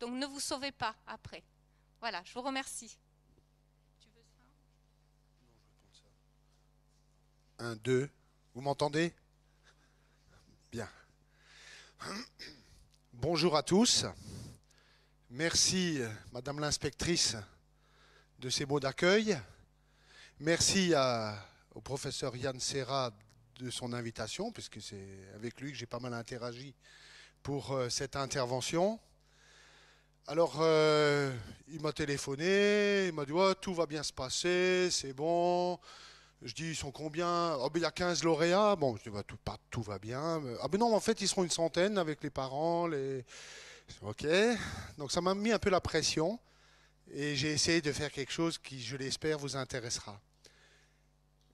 donc ne vous sauvez pas après. Voilà, je vous remercie. Un, deux. Vous m'entendez Bien. Bonjour à tous. Merci, Madame l'inspectrice, de ces mots d'accueil. Merci au professeur Yann Serra de son invitation, puisque c'est avec lui que j'ai pas mal interagi pour euh, cette intervention. Alors, euh, il m'a téléphoné, il m'a dit tout va bien se passer, c'est bon. Je dis ils sont combien ah, ben, Il y a 15 lauréats. Bon, je dis bah, tout, pas, tout va bien. Ah ben non, en fait, ils seront une centaine avec les parents. Les... Ok. Donc, ça m'a mis un peu la pression. Et j'ai essayé de faire quelque chose qui, je l'espère, vous intéressera.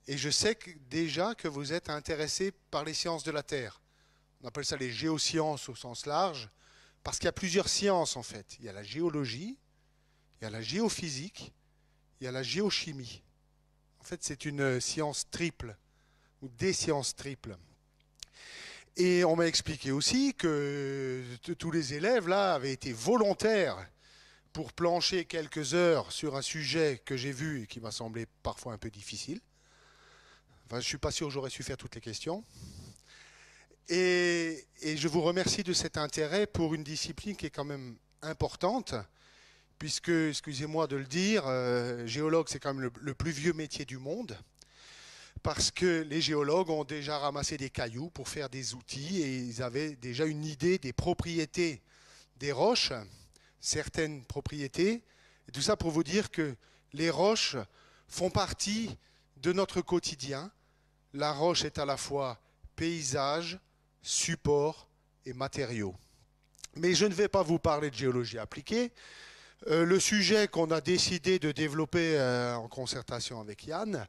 Et je sais déjà que vous êtes intéressé par les sciences de la Terre. On appelle ça les géosciences au sens large. Parce qu'il y a plusieurs sciences en fait. Il y a la géologie, il y a la géophysique, il y a la géochimie. En fait, c'est une euh, science triple, ou des sciences triples. Et on m'a expliqué aussi que euh, tous les élèves, là, avaient été volontaires pour plancher quelques heures sur un sujet que j'ai vu et qui m'a semblé parfois un peu difficile. Enfin, je ne suis pas sûr que j'aurais su faire toutes les questions. Et, je vous remercie de cet intérêt pour une discipline qui est quand même importante, puisque, excusez-moi de le dire, euh, géologue, c'est quand même le, plus vieux métier du monde, parce que les géologues ont déjà ramassé des cailloux pour faire des outils, et ils avaient déjà une idée des propriétés des roches, certaines propriétés. tout ça pour vous dire que les roches font partie de notre quotidien. La roche est à la fois paysage, supports et matériaux. Mais je ne vais pas vous parler de géologie appliquée. Euh, le sujet qu'on a décidé de développer euh, en concertation avec Yann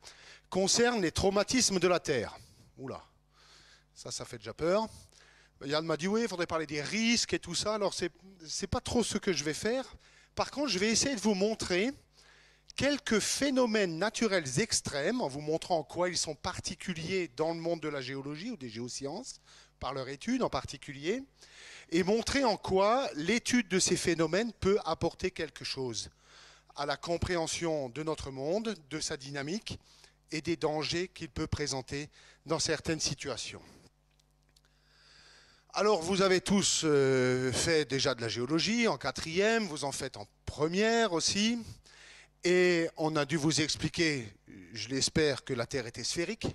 concerne les traumatismes de la Terre. Oula, ça, ça fait déjà peur. Yann m'a dit oui, il faudrait parler des risques et tout ça. Alors, ce n'est pas trop ce que je vais faire. Par contre, je vais essayer de vous montrer quelques phénomènes naturels extrêmes, en vous montrant en quoi ils sont particuliers dans le monde de la géologie ou des géosciences, par leur étude en particulier, et montrer en quoi l'étude de ces phénomènes peut apporter quelque chose à la compréhension de notre monde, de sa dynamique et des dangers qu'il peut présenter dans certaines situations. Alors vous avez tous euh, fait déjà de la géologie en quatrième, vous en faites en première aussi, et on a dû vous expliquer, je l'espère, que la Terre était sphérique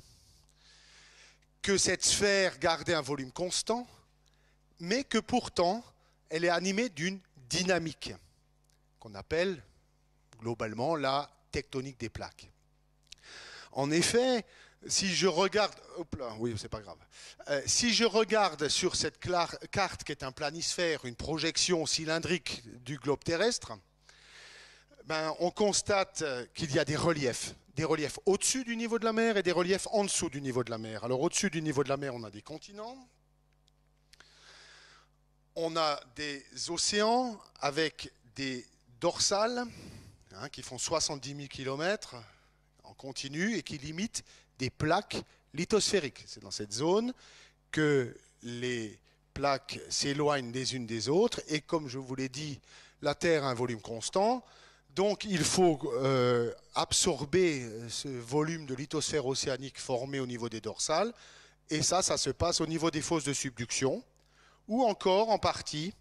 que cette sphère gardait un volume constant, mais que pourtant elle est animée d'une dynamique qu'on appelle globalement la tectonique des plaques. En effet, si je regarde, oui, c'est pas grave. Euh, si je regarde sur cette carte qui est un planisphère, une projection cylindrique du globe terrestre, ben, on constate qu'il y a des reliefs des reliefs au-dessus du niveau de la mer et des reliefs en dessous du niveau de la mer. Alors au-dessus du niveau de la mer, on a des continents, on a des océans avec des dorsales hein, qui font 70 000 km en continu et qui limitent des plaques lithosphériques. C'est dans cette zone que les plaques s'éloignent des unes des autres et comme je vous l'ai dit, la Terre a un volume constant, donc il faut euh, absorber euh, ce volume de lithosphère océanique formé au niveau des dorsales, et ça, ça se passe au niveau des fosses de subduction, ou encore en partie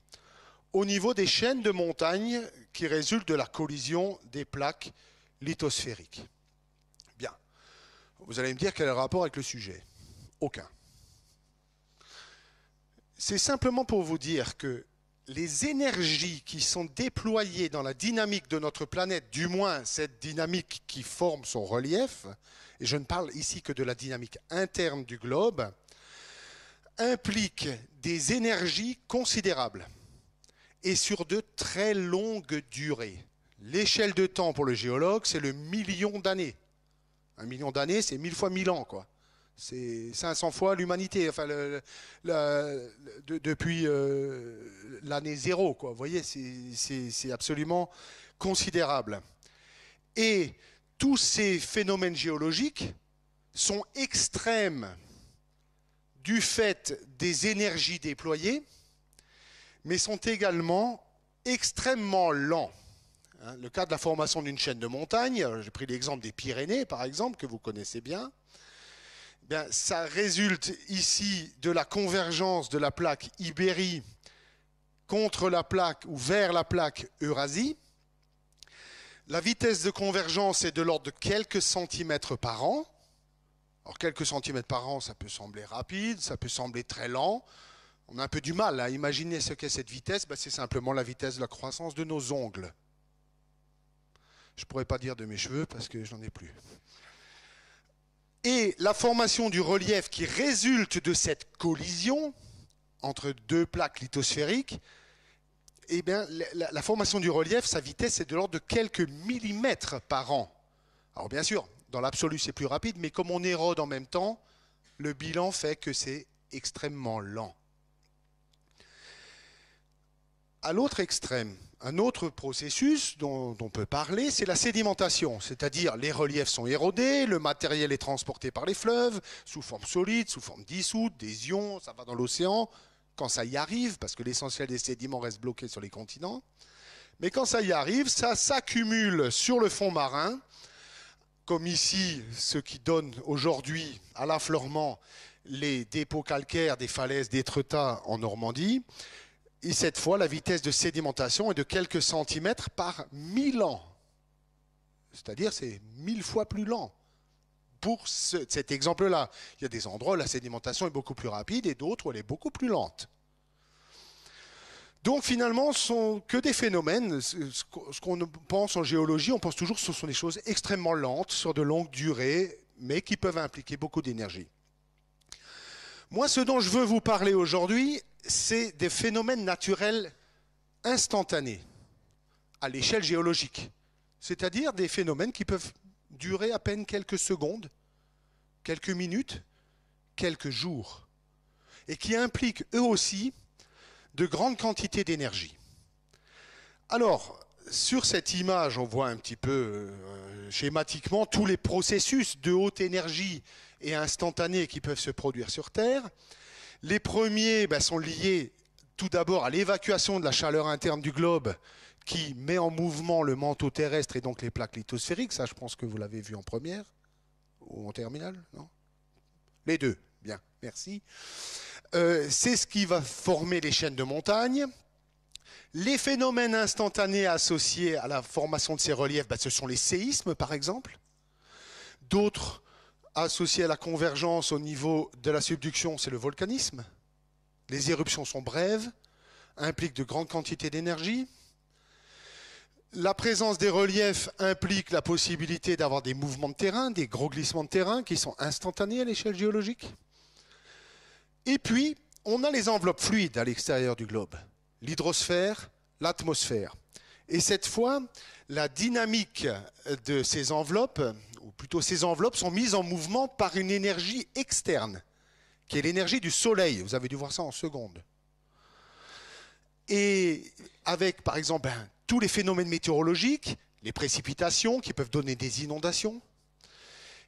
au niveau des chaînes de montagnes qui résultent de la collision des plaques lithosphériques. Bien. Vous allez me dire quel est le rapport avec le sujet Aucun. C'est simplement pour vous dire que les énergies qui sont déployées dans la dynamique de notre planète, du moins cette dynamique qui forme son relief, et je ne parle ici que de la dynamique interne du globe, impliquent des énergies considérables et sur de très longues durées. L'échelle de temps pour le géologue, c'est le million d'années. Un million d'années, c'est mille fois mille ans, quoi c'est 500 fois l'humanité, enfin, depuis euh, l'année zéro. Quoi. Vous voyez, c'est absolument considérable. Et tous ces phénomènes géologiques sont extrêmes du fait des énergies déployées, mais sont également extrêmement lents. Hein, le cas de la formation d'une chaîne de montagnes, j'ai pris l'exemple des Pyrénées, par exemple, que vous connaissez bien, eh ça résulte ici de la convergence de la plaque Ibérie contre la plaque ou vers la plaque Eurasie. La vitesse de convergence est de l'ordre de quelques centimètres par an. Alors quelques centimètres par an, ça peut sembler rapide, ça peut sembler très lent. On a un peu du mal à imaginer ce qu'est cette vitesse. Ben, c'est simplement la vitesse de la croissance de nos ongles. Je ne pourrais pas dire de mes cheveux parce que je n'en ai plus. Et la formation du relief qui résulte de cette collision entre deux plaques lithosphériques, eh bien, la, la formation du relief, sa vitesse est de l'ordre de quelques millimètres par an. Alors bien sûr, dans l'absolu, c'est plus rapide, mais comme on érode en même temps, le bilan fait que c'est extrêmement lent. À l'autre extrême, un autre processus dont on peut parler, c'est la sédimentation, c'est-à-dire les reliefs sont érodés, le matériel est transporté par les fleuves, sous forme solide, sous forme dissoute, des ions, ça va dans l'océan, quand ça y arrive, parce que l'essentiel des sédiments reste bloqué sur les continents. Mais quand ça y arrive, ça s'accumule sur le fond marin, comme ici, ce qui donne aujourd'hui à l'affleurement les dépôts calcaires des falaises d'Étretat en Normandie et cette fois la vitesse de sédimentation est de quelques centimètres par mille ans. C'est-à-dire c'est mille fois plus lent. Pour cet exemple-là, il y a des endroits où la sédimentation est beaucoup plus rapide et d'autres où elle est beaucoup plus lente. Donc finalement, ce sont que des phénomènes. Ce qu'on pense en géologie, on pense toujours que ce sont des choses extrêmement lentes, sur de longues durées, mais qui peuvent impliquer beaucoup d'énergie. Moi, ce dont je veux vous parler aujourd'hui, c'est des phénomènes naturels instantanés à l'échelle géologique, c'est-à-dire des phénomènes qui peuvent durer à peine quelques secondes, quelques minutes, quelques jours, et qui impliquent eux aussi de grandes quantités d'énergie. Alors, sur cette image, on voit un petit peu euh, schématiquement tous les processus de haute énergie et instantanées qui peuvent se produire sur Terre. Les premiers bah, sont liés tout d'abord à l'évacuation de la chaleur interne du globe qui met en mouvement le manteau terrestre et donc les plaques lithosphériques. Ça, je pense que vous l'avez vu en première ou en terminale, non Les deux. Bien, merci. Euh, c'est ce qui va former les chaînes de montagne. Les phénomènes instantanés associés à la formation de ces reliefs, bah, ce sont les séismes, par exemple. D'autres associé à la convergence au niveau de la subduction, c'est le volcanisme. Les éruptions sont brèves, impliquent de grandes quantités d'énergie. La présence des reliefs implique la possibilité d'avoir des mouvements de terrain, des gros glissements de terrain qui sont instantanés à l'échelle géologique. Et puis, on a les enveloppes fluides à l'extérieur du globe, l'hydrosphère, l'atmosphère. Et cette fois, la dynamique de ces enveloppes, plutôt ces enveloppes sont mises en mouvement par une énergie externe, qui est l'énergie du soleil. Vous avez dû voir ça en seconde. Et avec, par exemple, ben, tous les phénomènes météorologiques, les précipitations qui peuvent donner des inondations,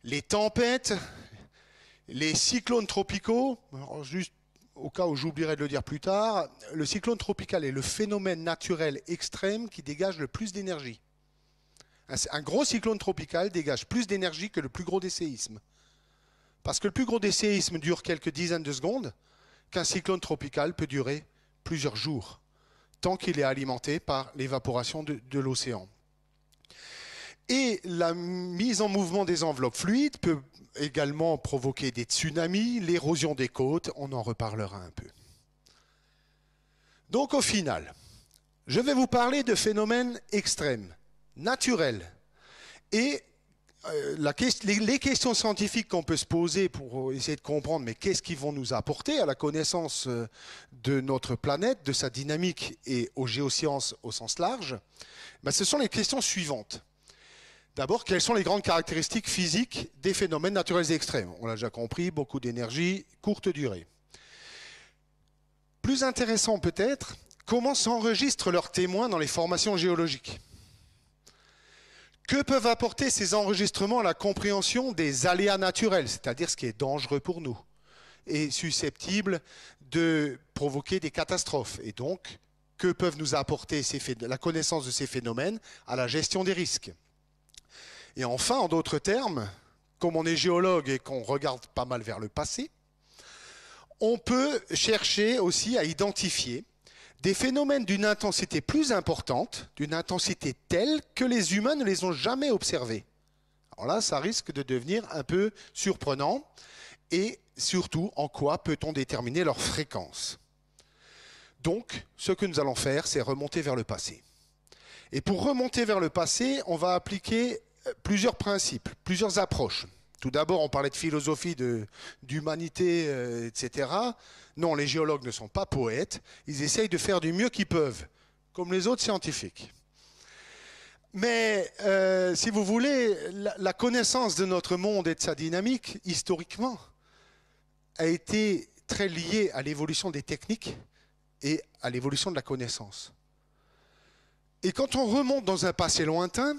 les tempêtes, les cyclones tropicaux, juste au cas où j'oublierai de le dire plus tard, le cyclone tropical est le phénomène naturel extrême qui dégage le plus d'énergie. Un, gros cyclone tropical dégage plus d'énergie que le plus gros des séismes. Parce que le plus gros des séismes dure quelques dizaines de secondes, qu'un cyclone tropical peut durer plusieurs jours, tant qu'il est alimenté par l'évaporation de l'océan. Et la mise en mouvement des enveloppes fluides peut également provoquer des tsunamis, l'érosion des côtes, on en reparlera un peu. Donc au final, je vais vous parler de phénomènes extrêmes naturel Et euh, les, questions scientifiques qu'on peut se poser pour euh, essayer de comprendre, mais qu'est-ce qu'ils vont nous apporter à la connaissance euh, de notre planète, de sa dynamique et aux géosciences au sens large, ben, ce sont les questions suivantes. D'abord, quelles sont les grandes caractéristiques physiques des phénomènes naturels extrêmes On l'a déjà compris, beaucoup d'énergie, courte durée. Plus intéressant peut-être, comment s'enregistrent leurs témoins dans les formations géologiques que peuvent apporter ces enregistrements à la compréhension des aléas naturels, c'est-à-dire ce qui est dangereux pour nous et susceptible de provoquer des catastrophes Et donc, que peuvent nous apporter ces la connaissance de ces phénomènes à la gestion des risques Et enfin, en d'autres termes, comme on est géologue et qu'on regarde pas mal vers le passé, on peut chercher aussi à identifier des phénomènes d'une intensité plus importante, d'une intensité telle que les humains ne les ont jamais observés. Alors là, ça risque de devenir un peu surprenant. Et surtout, en quoi peut-on déterminer leur fréquence Donc, ce que nous allons faire, c'est remonter vers le passé. Et pour remonter vers le passé, on va appliquer euh, plusieurs principes, plusieurs approches. Tout d'abord, on parlait de philosophie, de, d'humanité, euh, etc. Non, les géologues ne sont pas poètes. Ils essayent de faire du mieux qu'ils peuvent, comme les autres scientifiques. Mais euh, si vous voulez, la, connaissance de notre monde et de sa dynamique, historiquement, a été très liée à l'évolution des techniques et à l'évolution de la connaissance. Et quand on remonte dans un passé lointain,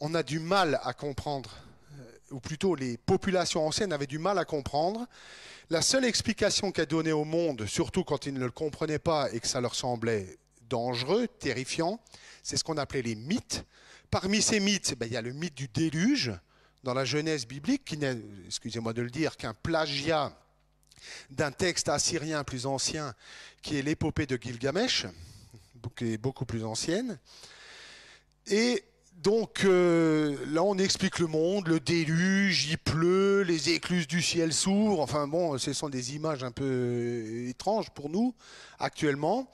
on a du mal à comprendre ou plutôt les populations anciennes avaient du mal à comprendre. La seule explication qu'a donnée au monde, surtout quand ils ne le comprenaient pas et que ça leur semblait dangereux, terrifiant, c'est ce qu'on appelait les mythes. Parmi ces mythes, ben, il y a le mythe du déluge dans la Genèse biblique, qui n'est, excusez-moi de le dire, qu'un plagiat d'un texte assyrien plus ancien, qui est l'épopée de Gilgamesh, qui est beaucoup plus ancienne. Et donc euh, là, on explique le monde, le déluge, il pleut, les écluses du ciel s'ouvrent. Enfin bon, ce sont des images un peu euh, étranges pour nous actuellement.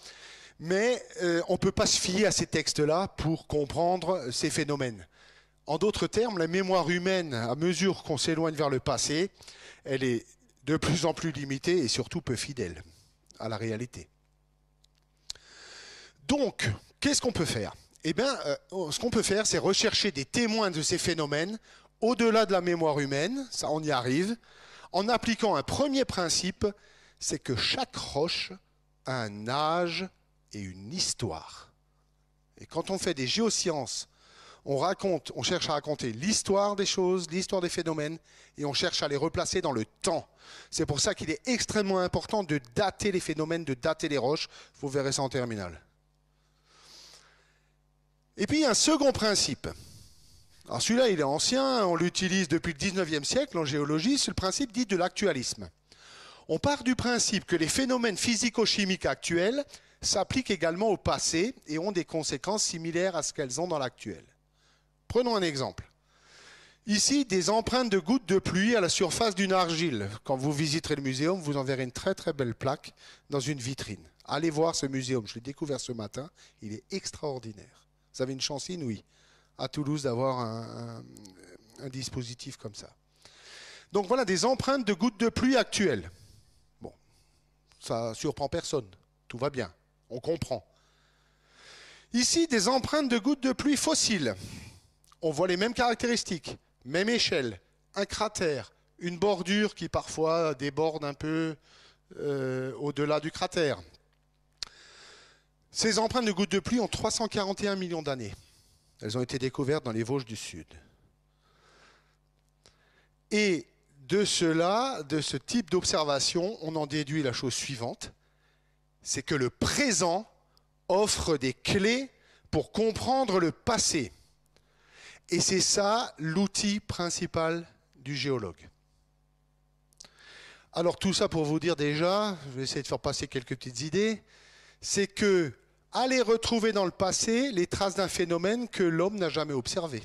Mais euh, on ne peut pas se fier à ces textes-là pour comprendre ces phénomènes. En d'autres termes, la mémoire humaine, à mesure qu'on s'éloigne vers le passé, elle est de plus en plus limitée et surtout peu fidèle à la réalité. Donc, qu'est-ce qu'on peut faire eh bien, euh, ce qu'on peut faire, c'est rechercher des témoins de ces phénomènes au-delà de la mémoire humaine, ça on y arrive, en appliquant un premier principe, c'est que chaque roche a un âge et une histoire. Et quand on fait des géosciences, on raconte, on cherche à raconter l'histoire des choses, l'histoire des phénomènes, et on cherche à les replacer dans le temps. C'est pour ça qu'il est extrêmement important de dater les phénomènes, de dater les roches. Vous verrez ça en terminale. Et puis, un second principe. celui-là, il est ancien, on l'utilise depuis le 19e siècle en géologie, c'est le principe dit de l'actualisme. On part du principe que les phénomènes physico-chimiques actuels s'appliquent également au passé et ont des conséquences similaires à ce qu'elles ont dans l'actuel. Prenons un exemple. Ici, des empreintes de gouttes de pluie à la surface d'une argile. Quand vous visiterez le muséum, vous en verrez une très très belle plaque dans une vitrine. Allez voir ce muséum, je l'ai découvert ce matin, il est extraordinaire. Vous avez une chance inouïe à Toulouse d'avoir un, dispositif comme ça. Donc voilà des empreintes de gouttes de pluie actuelles. Bon, ça surprend personne, tout va bien, on comprend. Ici, des empreintes de gouttes de pluie fossiles. On voit les mêmes caractéristiques, même échelle, un cratère, une bordure qui parfois déborde un peu euh, au-delà du cratère, ces empreintes de gouttes de pluie ont 341 millions d'années. Elles ont été découvertes dans les Vosges du Sud. Et de cela, de ce type d'observation, on en déduit la chose suivante, c'est que le présent offre des clés pour comprendre le passé. Et c'est ça l'outil principal du géologue. Alors tout ça pour vous dire déjà, je vais essayer de faire passer quelques petites idées, c'est que aller retrouver dans le passé les traces d'un phénomène que l'homme n'a jamais observé.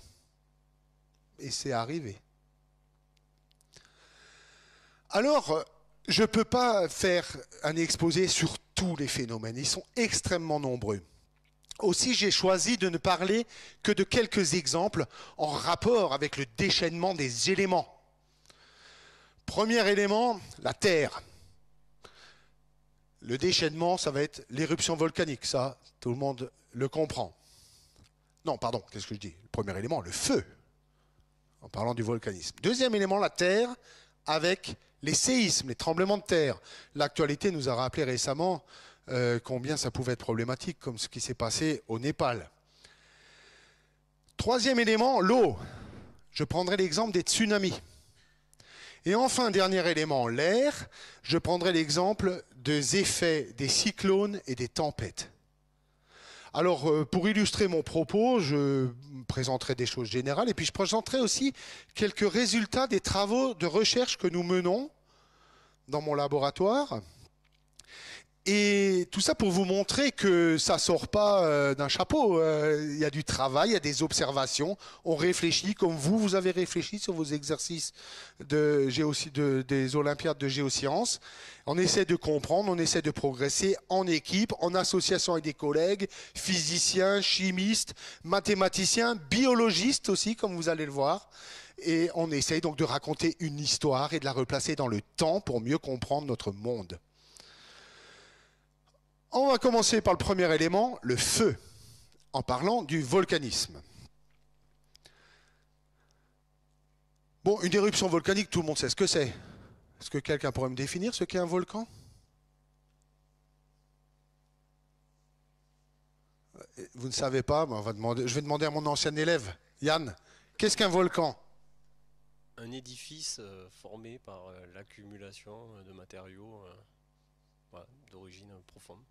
Et c'est arrivé. Alors, je ne peux pas faire un exposé sur tous les phénomènes, ils sont extrêmement nombreux. Aussi, j'ai choisi de ne parler que de quelques exemples en rapport avec le déchaînement des éléments. Premier élément, la Terre. Le déchaînement, ça va être l'éruption volcanique, ça, tout le monde le comprend. Non, pardon, qu'est-ce que je dis Le premier élément, le feu, en parlant du volcanisme. Deuxième élément, la terre, avec les séismes, les tremblements de terre. L'actualité nous a rappelé récemment euh, combien ça pouvait être problématique, comme ce qui s'est passé au Népal. Troisième élément, l'eau. Je prendrai l'exemple des tsunamis. Et enfin, dernier élément, l'air. Je prendrai l'exemple des effets des cyclones et des tempêtes. Alors, euh, pour illustrer mon propos, je présenterai des choses générales et puis je présenterai aussi quelques résultats des travaux de recherche que nous menons dans mon laboratoire. Et tout ça pour vous montrer que ça sort pas euh, d'un chapeau. Euh, il y a du travail, il y a des observations. On réfléchit comme vous, vous avez réfléchi sur vos exercices de, de des Olympiades de géosciences. On essaie de comprendre, on essaie de progresser en équipe, en association avec des collègues, physiciens, chimistes, mathématiciens, biologistes aussi, comme vous allez le voir. Et on essaie donc de raconter une histoire et de la replacer dans le temps pour mieux comprendre notre monde. On va commencer par le premier élément, le feu, en parlant du volcanisme. Bon, une éruption volcanique, tout le monde sait ce que c'est. Est-ce que quelqu'un pourrait me définir ce qu'est un volcan Vous ne savez pas va demander, Je vais demander à mon ancien élève, Yann, qu'est-ce qu'un volcan Un édifice euh, formé par euh, l'accumulation euh, de matériaux d'origine profonde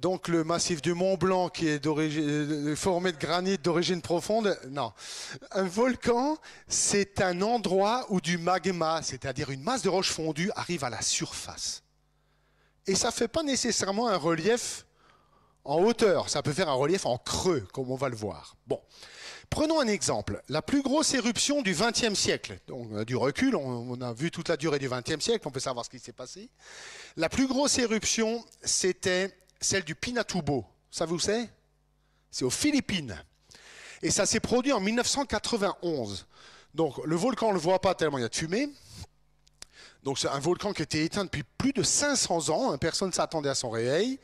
donc le massif du Mont Blanc qui est euh, formé de granit d'origine profonde, non. Un volcan, c'est un endroit où du magma, c'est-à-dire une masse de roche fondue, arrive à la surface. Et ça ne fait pas nécessairement un relief en hauteur, ça peut faire un relief en creux, comme on va le voir. Bon. Prenons un exemple. La plus grosse éruption du XXe siècle, donc du recul, on, a vu toute la durée du XXe siècle, on peut savoir ce qui s'est passé. La plus grosse éruption, c'était celle du Pinatubo. Ça vous savez C'est aux Philippines. Et ça s'est produit en 1991. Donc le volcan, on ne le voit pas tellement il y a de fumée. Donc c'est un volcan qui était éteint depuis plus de 500 ans. Hein, personne ne s'attendait à son réveil.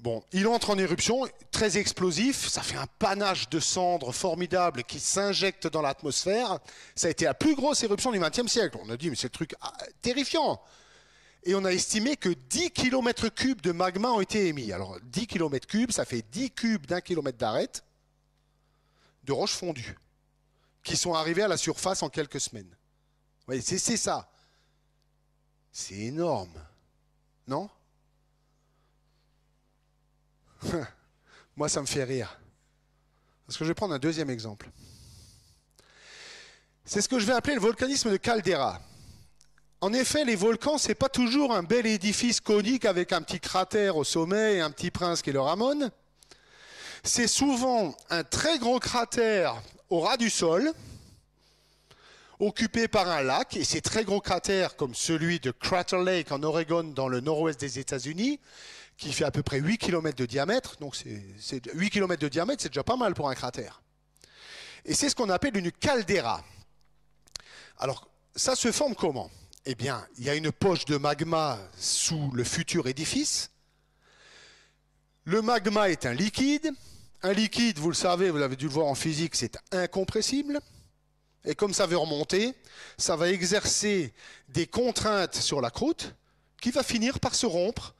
Bon, il entre en éruption, très explosif, ça fait un panache de cendres formidable qui s'injecte dans l'atmosphère. Ça a été la plus grosse éruption du XXe siècle. On a dit, mais c'est le truc ah, terrifiant et on a estimé que 10 km cubes de magma ont été émis. Alors 10 km cubes, ça fait 10 cubes d'un kilomètre d'arête de roches fondues qui sont arrivées à la surface en quelques semaines. Oui, c'est ça. C'est énorme. Non Moi, ça me fait rire. Parce que je vais prendre un deuxième exemple. C'est ce que je vais appeler le volcanisme de Caldera. En effet, les volcans, c'est pas toujours un bel édifice conique avec un petit cratère au sommet et un petit prince qui le ramone. C'est souvent un très gros cratère au ras du sol, occupé par un lac, et ces très gros cratères comme celui de Crater Lake en Oregon dans le nord-ouest des États-Unis, qui fait à peu près 8 km de diamètre, donc c'est 8 km de diamètre, c'est déjà pas mal pour un cratère. Et c'est ce qu'on appelle une caldeira. Alors, ça se forme comment eh bien, il y a une poche de magma sous le futur édifice. Le magma est un liquide. Un liquide, vous le savez, vous l'avez dû le voir en physique, c'est incompressible. Et comme ça veut remonter, ça va exercer des contraintes sur la croûte qui va finir par se rompre.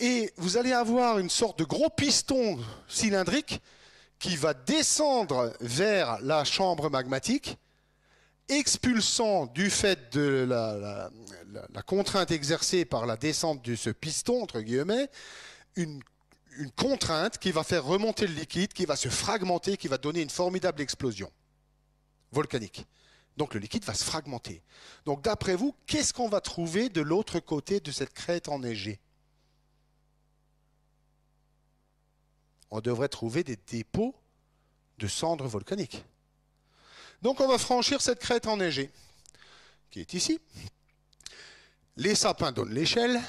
Et vous allez avoir une sorte de gros piston cylindrique qui va descendre vers la chambre magmatique expulsant du fait de la, contrainte exercée par la descente de ce piston, entre guillemets, une contrainte qui va faire remonter le liquide, qui va se fragmenter, qui va donner une formidable explosion volcanique. Donc le liquide va se fragmenter. Donc d'après vous, qu'est-ce qu'on va trouver de l'autre côté de cette crête enneigée On devrait trouver des dépôts de cendres volcaniques. Donc on va franchir cette crête enneigée, qui est ici. Les sapins donnent l'échelle.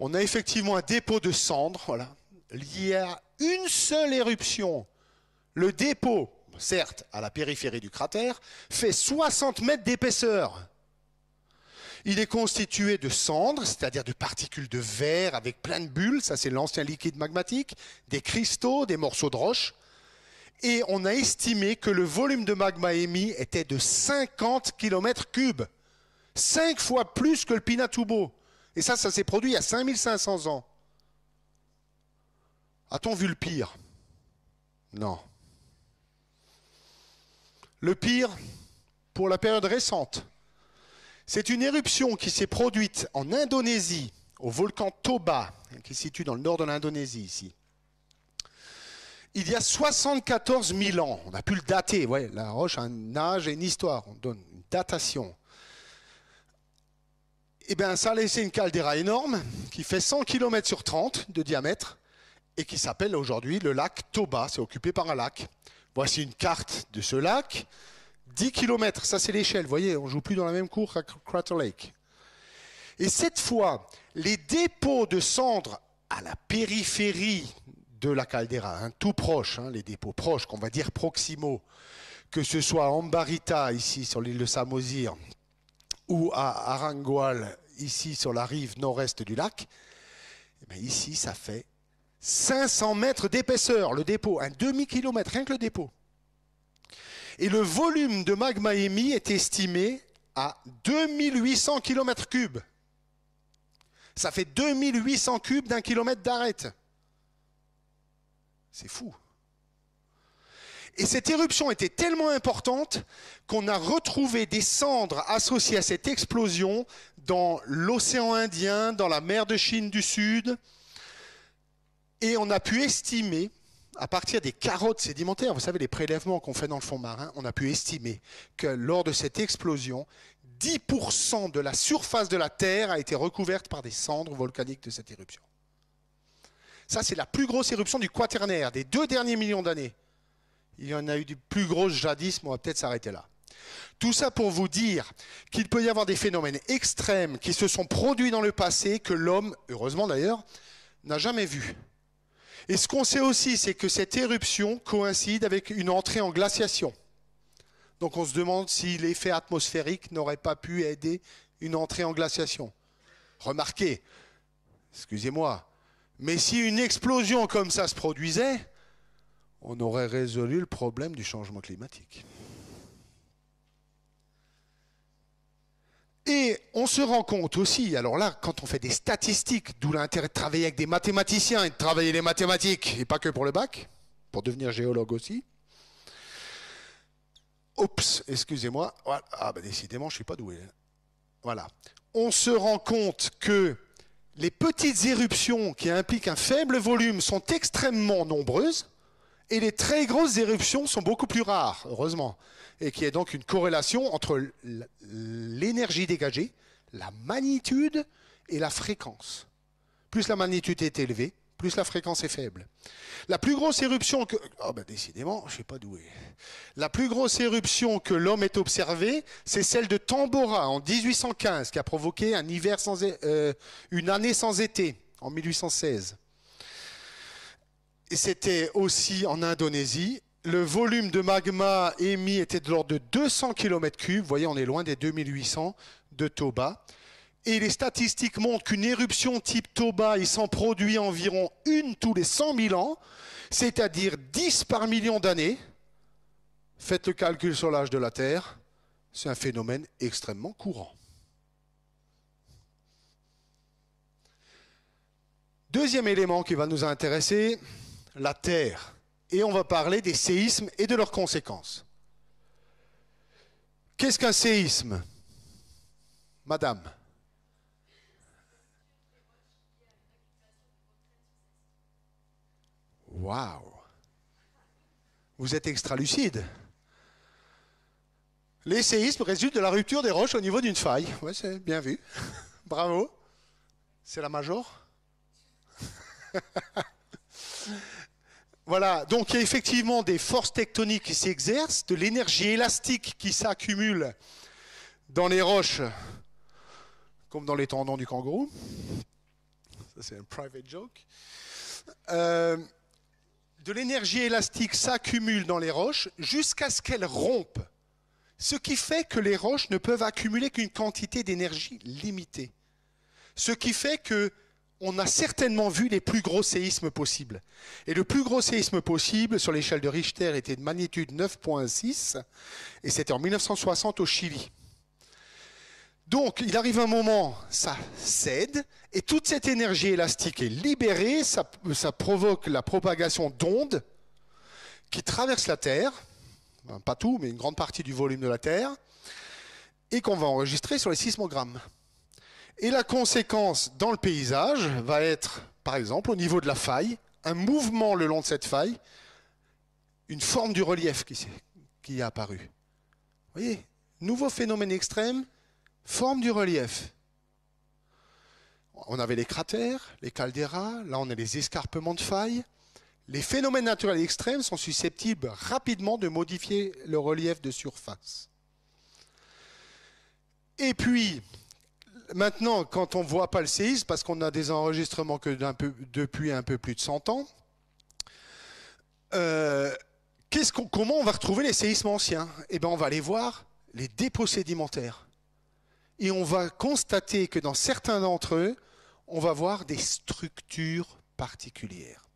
On a effectivement un dépôt de cendres, voilà, lié à une seule éruption. Le dépôt, certes à la périphérie du cratère, fait 60 mètres d'épaisseur. Il est constitué de cendres, c'est-à-dire de particules de verre avec plein de bulles, ça c'est l'ancien liquide magmatique, des cristaux, des morceaux de roche, et on a estimé que le volume de magma émis était de 50 km cubes. 5 fois plus que le Pinatubo. Et ça, ça s'est produit il y a 5500 ans. A-t-on vu le pire Non. Le pire pour la période récente. C'est une éruption qui s'est produite en Indonésie, au volcan Toba, qui se situe dans le nord de l'Indonésie ici il y a 74 000 ans, on a pu le dater, ouais, la roche a un âge et une histoire, on donne une datation. Eh bien, ça a laissé une caldeira énorme qui fait 100 km sur 30 de diamètre et qui s'appelle aujourd'hui le lac Toba. C'est occupé par un lac. Voici une carte de ce lac. 10 km, ça c'est l'échelle. Vous voyez, on joue plus dans la même cour qu'à Crater Lake. Et cette fois, les dépôts de cendres à la périphérie de la caldeira, hein, tout proche, hein, les dépôts proches, qu'on va dire proximaux, que ce soit à Barita, ici sur l'île de Samosir, ou à Arangual, ici sur la rive nord-est du lac, eh ici ça fait 500 mètres d'épaisseur, le dépôt, un demi-kilomètre, rien que le dépôt. Et le volume de magma émis est estimé à 2800 km3. Ça fait 2800 cubes d'un kilomètre d'arête. C'est fou. Et cette éruption était tellement importante qu'on a retrouvé des cendres associées à cette explosion dans l'océan Indien, dans la mer de Chine du Sud. Et on a pu estimer, à partir des carottes sédimentaires, vous savez, les prélèvements qu'on fait dans le fond marin, on a pu estimer que lors de cette explosion, 10% de la surface de la Terre a été recouverte par des cendres volcaniques de cette éruption. Ça, c'est la plus grosse éruption du quaternaire, des deux derniers millions d'années. Il y en a eu des plus grosses jadis, mais on va peut-être s'arrêter là. Tout ça pour vous dire qu'il peut y avoir des phénomènes extrêmes qui se sont produits dans le passé que l'homme, heureusement d'ailleurs, n'a jamais vu. Et ce qu'on sait aussi, c'est que cette éruption coïncide avec une entrée en glaciation. Donc on se demande si l'effet atmosphérique n'aurait pas pu aider une entrée en glaciation. Remarquez, excusez-moi, mais si une explosion comme ça se produisait, on aurait résolu le problème du changement climatique. Et on se rend compte aussi, alors là, quand on fait des statistiques, d'où l'intérêt de travailler avec des mathématiciens et de travailler les mathématiques, et pas que pour le bac, pour devenir géologue aussi. Oups, excusez-moi. Ah ben décidément, je ne suis pas doué. Hein. Voilà. On se rend compte que les petites éruptions qui impliquent un faible volume sont extrêmement nombreuses et les très grosses éruptions sont beaucoup plus rares, heureusement, et qui est donc une corrélation entre l'énergie dégagée, la magnitude et la fréquence. Plus la magnitude est élevée, plus la fréquence est faible. La plus grosse éruption que... Ah, bah, décidément, je pas doué. La plus grosse éruption que l'homme ait observée, c'est celle de Tambora en 1815, qui a provoqué un hiver sans... Euh, une année sans été en 1816. Et c'était aussi en Indonésie. Le volume de magma émis était de l'ordre de 200 km3. Vous voyez, on est loin des 2800 de Toba. Et les statistiques montrent qu'une éruption type Toba, s'en produit environ une tous les 100 000 ans, c'est-à-dire 10 par million d'années. Faites le calcul sur l'âge de la Terre, c'est un phénomène extrêmement courant. Deuxième élément qui va nous intéresser, la Terre. Et on va parler des séismes et de leurs conséquences. Qu'est-ce qu'un séisme Madame Waouh Vous êtes extra-lucide. Les séismes résultent de la rupture des roches au niveau d'une faille. Oui, c'est bien vu. Bravo. C'est la major Voilà, donc il y a effectivement des forces tectoniques qui s'exercent, de l'énergie élastique qui s'accumule dans les roches, comme dans les tendons du kangourou. Ça, c'est un private joke. Euh, de l'énergie élastique s'accumule dans les roches jusqu'à ce qu'elles rompent. Ce qui fait que les roches ne peuvent accumuler qu'une quantité d'énergie limitée. Ce qui fait que on a certainement vu les plus gros séismes possibles. Et le plus gros séisme possible sur l'échelle de Richter était de magnitude 9.6 et c'était en 1960 au Chili. Donc, il arrive un moment, ça cède, et toute cette énergie élastique est libérée, ça, ça provoque la propagation d'ondes qui traversent la Terre, pas tout, mais une grande partie du volume de la Terre, et qu'on va enregistrer sur les sismogrammes. Et la conséquence dans le paysage va être, par exemple, au niveau de la faille, un mouvement le long de cette faille, une forme du relief qui, qui est apparue. Vous voyez, nouveau phénomène extrême, Forme du relief. On avait les cratères, les caldeiras, là on a les escarpements de failles. Les phénomènes naturels extrêmes sont susceptibles rapidement de modifier le relief de surface. Et puis, maintenant, quand on ne voit pas le séisme, parce qu'on a des enregistrements que depuis un peu plus de 100 ans, euh, comment on va retrouver les séismes anciens Eh bien, on va aller voir les dépôts sédimentaires et on va constater que dans certains d'entre eux, on va voir des structures particulières.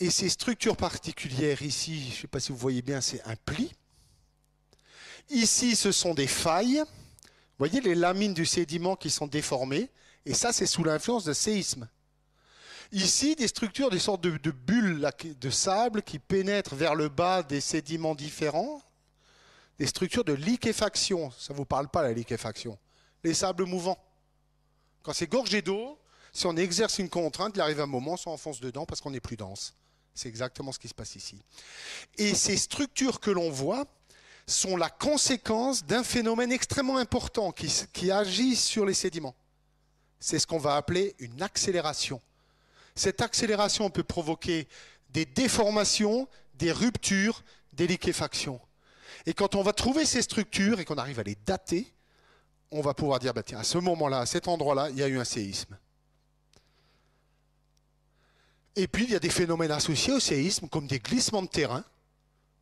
Et ces structures particulières ici, je ne sais pas si vous voyez bien, c'est un pli. Ici, ce sont des failles. Vous voyez les lamines du sédiment qui sont déformées. Et ça, c'est sous l'influence de séisme. Ici, des structures, des sortes de bulles de sable qui pénètrent vers le bas des sédiments différents, des structures de liquéfaction. Ça ne vous parle pas la liquéfaction. Les sables mouvants. Quand c'est gorgé d'eau, si on exerce une contrainte, il arrive un moment, on s'enfonce dedans parce qu'on est plus dense. C'est exactement ce qui se passe ici. Et ces structures que l'on voit sont la conséquence d'un phénomène extrêmement important qui, qui agit sur les sédiments. C'est ce qu'on va appeler une accélération. Cette accélération peut provoquer des déformations, des ruptures, des liquéfactions. Et quand on va trouver ces structures et qu'on arrive à les dater, on va pouvoir dire, bah, tiens, à ce moment-là, à cet endroit-là, il y a eu un séisme. Et puis, il y a des phénomènes associés au séisme, comme des glissements de terrain,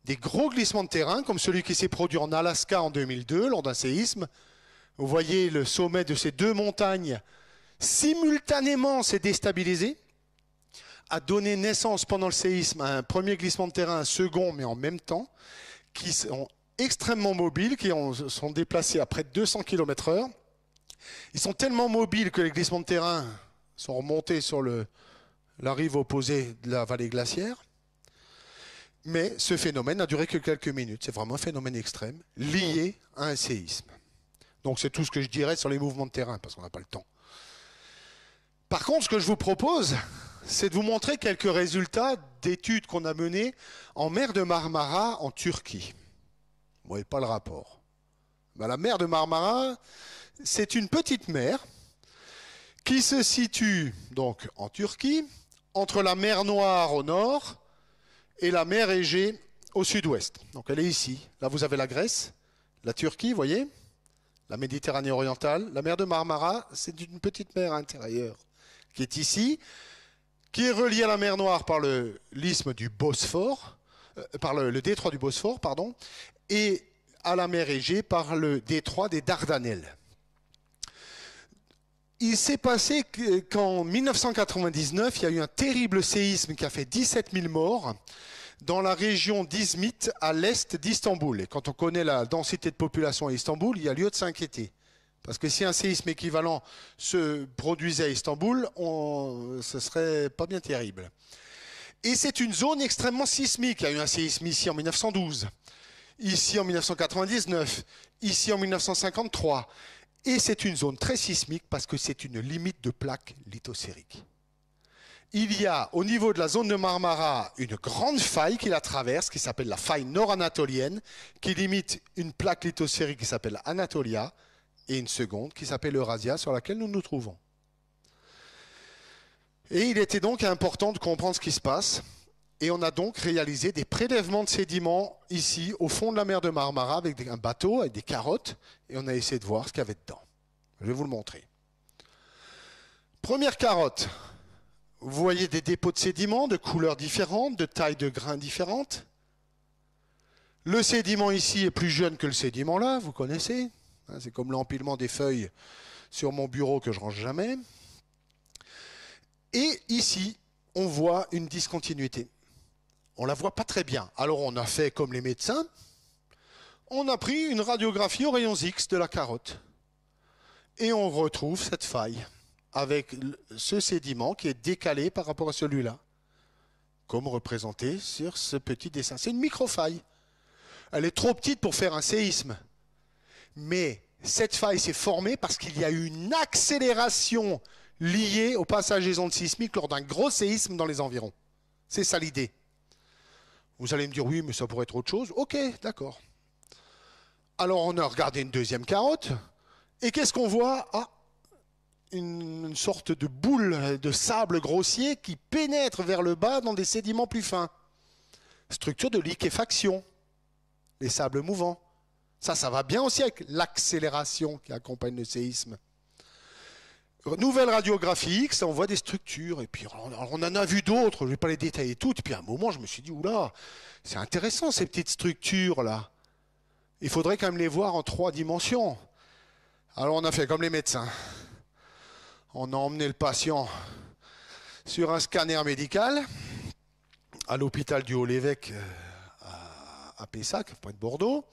des gros glissements de terrain, comme celui qui s'est produit en Alaska en 2002, lors d'un séisme. Vous voyez, le sommet de ces deux montagnes, simultanément, s'est déstabilisé, a donné naissance pendant le séisme à un premier glissement de terrain, un second, mais en même temps qui sont extrêmement mobiles, qui sont déplacés à près de 200 km/h. Ils sont tellement mobiles que les glissements de terrain sont remontés sur le, la rive opposée de la vallée glaciaire. Mais ce phénomène n'a duré que quelques minutes. C'est vraiment un phénomène extrême lié à un séisme. Donc c'est tout ce que je dirais sur les mouvements de terrain, parce qu'on n'a pas le temps. Par contre, ce que je vous propose, c'est de vous montrer quelques résultats d'études qu'on a menées en mer de Marmara, en Turquie. Vous voyez pas le rapport. Ben, la mer de Marmara, c'est une petite mer qui se situe donc en Turquie, entre la mer Noire au nord et la mer Égée au sud-ouest. Donc elle est ici. Là, vous avez la Grèce, la Turquie, voyez, la Méditerranée orientale. La mer de Marmara, c'est une petite mer intérieure qui est ici qui est relié à la mer Noire par le l'isthme du Bosphore, euh, par le, détroit du Bosphore, pardon, et à la mer Égée par le détroit des Dardanelles. Il s'est passé qu'en 1999, il y a eu un terrible séisme qui a fait 17 000 morts dans la région d'Izmit à l'est d'Istanbul. Et quand on connaît la densité de population à Istanbul, il y a lieu de s'inquiéter. Parce que si un séisme équivalent se produisait à Istanbul, ce ce serait pas bien terrible. Et c'est une zone extrêmement sismique. Il y a eu un séisme ici en 1912, ici en 1999, ici en 1953. Et c'est une zone très sismique parce que c'est une limite de plaque lithosphérique. Il y a au niveau de la zone de Marmara une grande faille qui la traverse, qui s'appelle la faille nord-anatolienne, qui limite une plaque lithosphérique qui s'appelle Anatolia et une seconde qui s'appelle Eurasia sur laquelle nous nous trouvons. Et il était donc important de comprendre ce qui se passe. Et on a donc réalisé des prélèvements de sédiments ici, au fond de la mer de Marmara, avec un bateau, avec des carottes. Et on a essayé de voir ce qu'il y avait dedans. Je vais vous le montrer. Première carotte. Vous voyez des dépôts de sédiments de couleurs différentes, de tailles de grains différentes. Le sédiment ici est plus jeune que le sédiment là, vous connaissez. Hein, c'est comme l'empilement des feuilles sur mon bureau que je range jamais. Et ici, on voit une discontinuité. On la voit pas très bien. Alors on a fait comme les médecins. On a pris une radiographie aux rayons X de la carotte. Et on retrouve cette faille avec ce sédiment qui est décalé par rapport à celui-là. Comme représenté sur ce petit dessin. C'est une microfaille. Elle est trop petite pour faire un séisme. Mais cette faille s'est formée parce qu'il y a eu une accélération liée au passage des ondes sismiques lors d'un gros séisme dans les environs. C'est ça l'idée. Vous allez me dire oui, mais ça pourrait être autre chose. Ok, d'accord. Alors on a regardé une deuxième carotte. Et qu'est-ce qu'on voit Ah, une, sorte de boule de sable grossier qui pénètre vers le bas dans des sédiments plus fins. Structure de liquéfaction, les sables mouvants. Ça, ça va bien aussi avec l'accélération qui accompagne le séisme. Nouvelle radiographie X, on voit des structures, et puis on en a vu d'autres, je ne vais pas les détailler toutes, et puis à un moment je me suis dit, oula, c'est intéressant ces petites structures-là. Il faudrait quand même les voir en trois dimensions. Alors on a fait comme les médecins. On a emmené le patient sur un scanner médical à l'hôpital du Haut-l'Évêque euh, à Pessac, près de Bordeaux.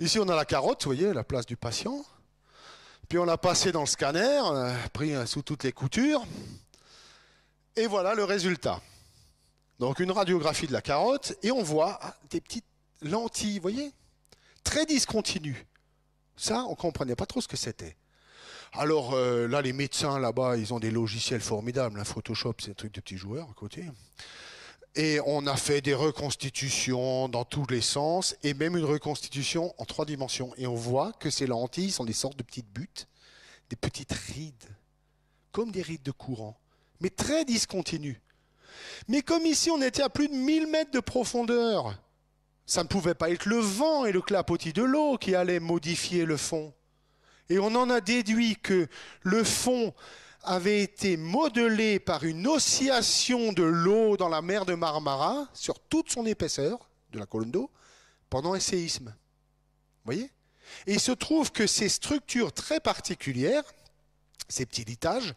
Ici, on a la carotte, vous voyez, la place du patient. Puis on l'a passé dans le scanner, euh, pris euh, sous toutes les coutures. Et voilà le résultat. Donc une radiographie de la carotte, et on voit ah, des petites lentilles, vous voyez Très discontinues. Ça, on ne comprenait pas trop ce que c'était. Alors euh, là, les médecins là-bas, ils ont des logiciels formidables. La hein. Photoshop, c'est un truc de petits joueurs à côté. Et on a fait des reconstitutions dans tous les sens, et même une reconstitution en trois dimensions. Et on voit que ces lentilles sont des sortes de petites buttes, des petites rides, comme des rides de courant, mais très discontinues. Mais comme ici on était à plus de 1000 mètres de profondeur, ça ne pouvait pas être le vent et le clapotis de l'eau qui allaient modifier le fond. Et on en a déduit que le fond avait été modelé par une oscillation de l'eau dans la mer de Marmara sur toute son épaisseur de la colonne d'eau pendant un séisme. Vous voyez Et il se trouve que ces structures très particulières, ces petits litages,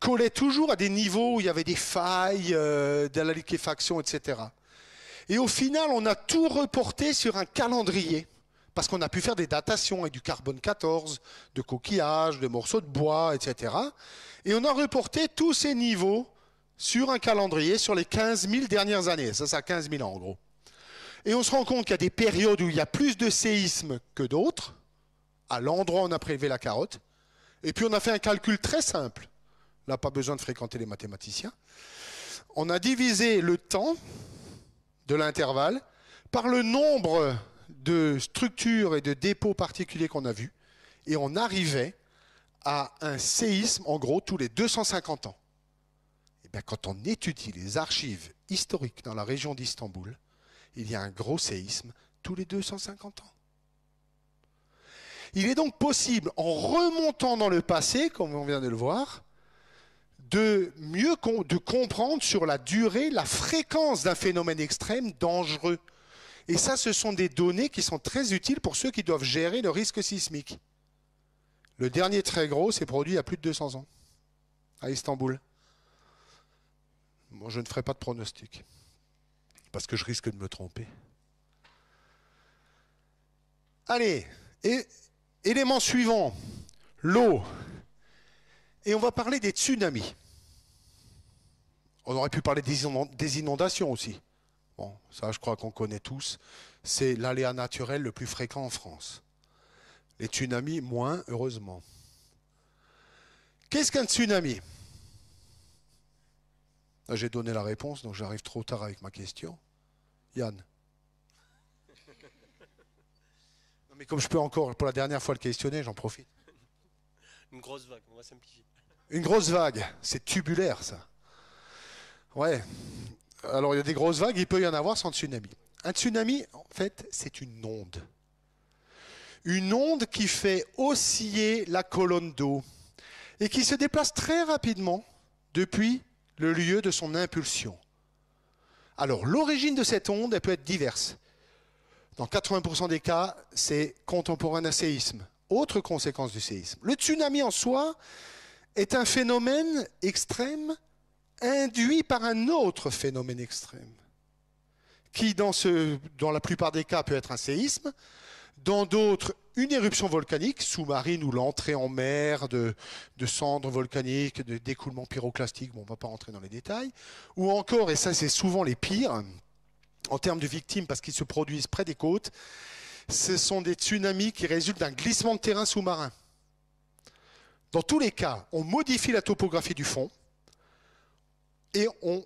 collaient toujours à des niveaux où il y avait des failles, euh, de la liquéfaction, etc. Et au final, on a tout reporté sur un calendrier parce qu'on a pu faire des datations avec du carbone 14, de coquillages, de morceaux de bois, etc. Et on a reporté tous ces niveaux sur un calendrier sur les 15 000 dernières années. Ça, ça a 15 000 ans en gros. Et on se rend compte qu'il y a des périodes où il y a plus de séismes que d'autres. À l'endroit où on a prélevé la carotte. Et puis on a fait un calcul très simple. Là, pas besoin de fréquenter les mathématiciens. On a divisé le temps de l'intervalle par le nombre de structures et de dépôts particuliers qu'on a vus, et on arrivait à un séisme, en gros, tous les 250 ans. Et eh bien, quand on étudie les archives historiques dans la région d'Istanbul, il y a un gros séisme tous les 250 ans. Il est donc possible, en remontant dans le passé, comme on vient de le voir, de mieux de comprendre sur la durée, la fréquence d'un phénomène extrême dangereux et ça, ce sont des données qui sont très utiles pour ceux qui doivent gérer le risque sismique. Le dernier très gros s'est produit il y a plus de 200 ans, à Istanbul. Moi, je ne ferai pas de pronostic, parce que je risque de me tromper. Allez, élément suivant, l'eau. Et on va parler des tsunamis. On aurait pu parler des, inondations aussi ça, je crois qu'on connaît tous. C'est l'aléa naturel le plus fréquent en France. Les tsunamis, moins, heureusement. Qu'est-ce qu'un tsunami ah, J'ai donné la réponse, donc j'arrive trop tard avec ma question. Yann mais comme je peux encore, pour la dernière fois, le questionner, j'en profite. Une grosse vague, on va simplifier. Une grosse vague, c'est tubulaire ça. Ouais alors il y a des grosses vagues, il peut y en avoir sans tsunami. Un tsunami, en fait, c'est une onde. Une onde qui fait osciller la colonne d'eau et qui se déplace très rapidement depuis le lieu de son impulsion. Alors l'origine de cette onde, elle peut être diverse. Dans 80% des cas, c'est contemporain d'un séisme. Autre conséquence du séisme. Le tsunami en soi est un phénomène extrême induit par un autre phénomène extrême, qui dans, la plupart des cas peut être un séisme, dans d'autres une éruption volcanique sous-marine ou l'entrée en mer de, cendres volcaniques, d'écoulements pyroclastiques, bon, on ne va pas rentrer dans les détails, ou encore, et ça c'est souvent les pires, en termes de victimes parce qu'ils se produisent près des côtes, ce sont des tsunamis qui résultent d'un glissement de terrain sous-marin. Dans tous les cas, on modifie la topographie du fond, et on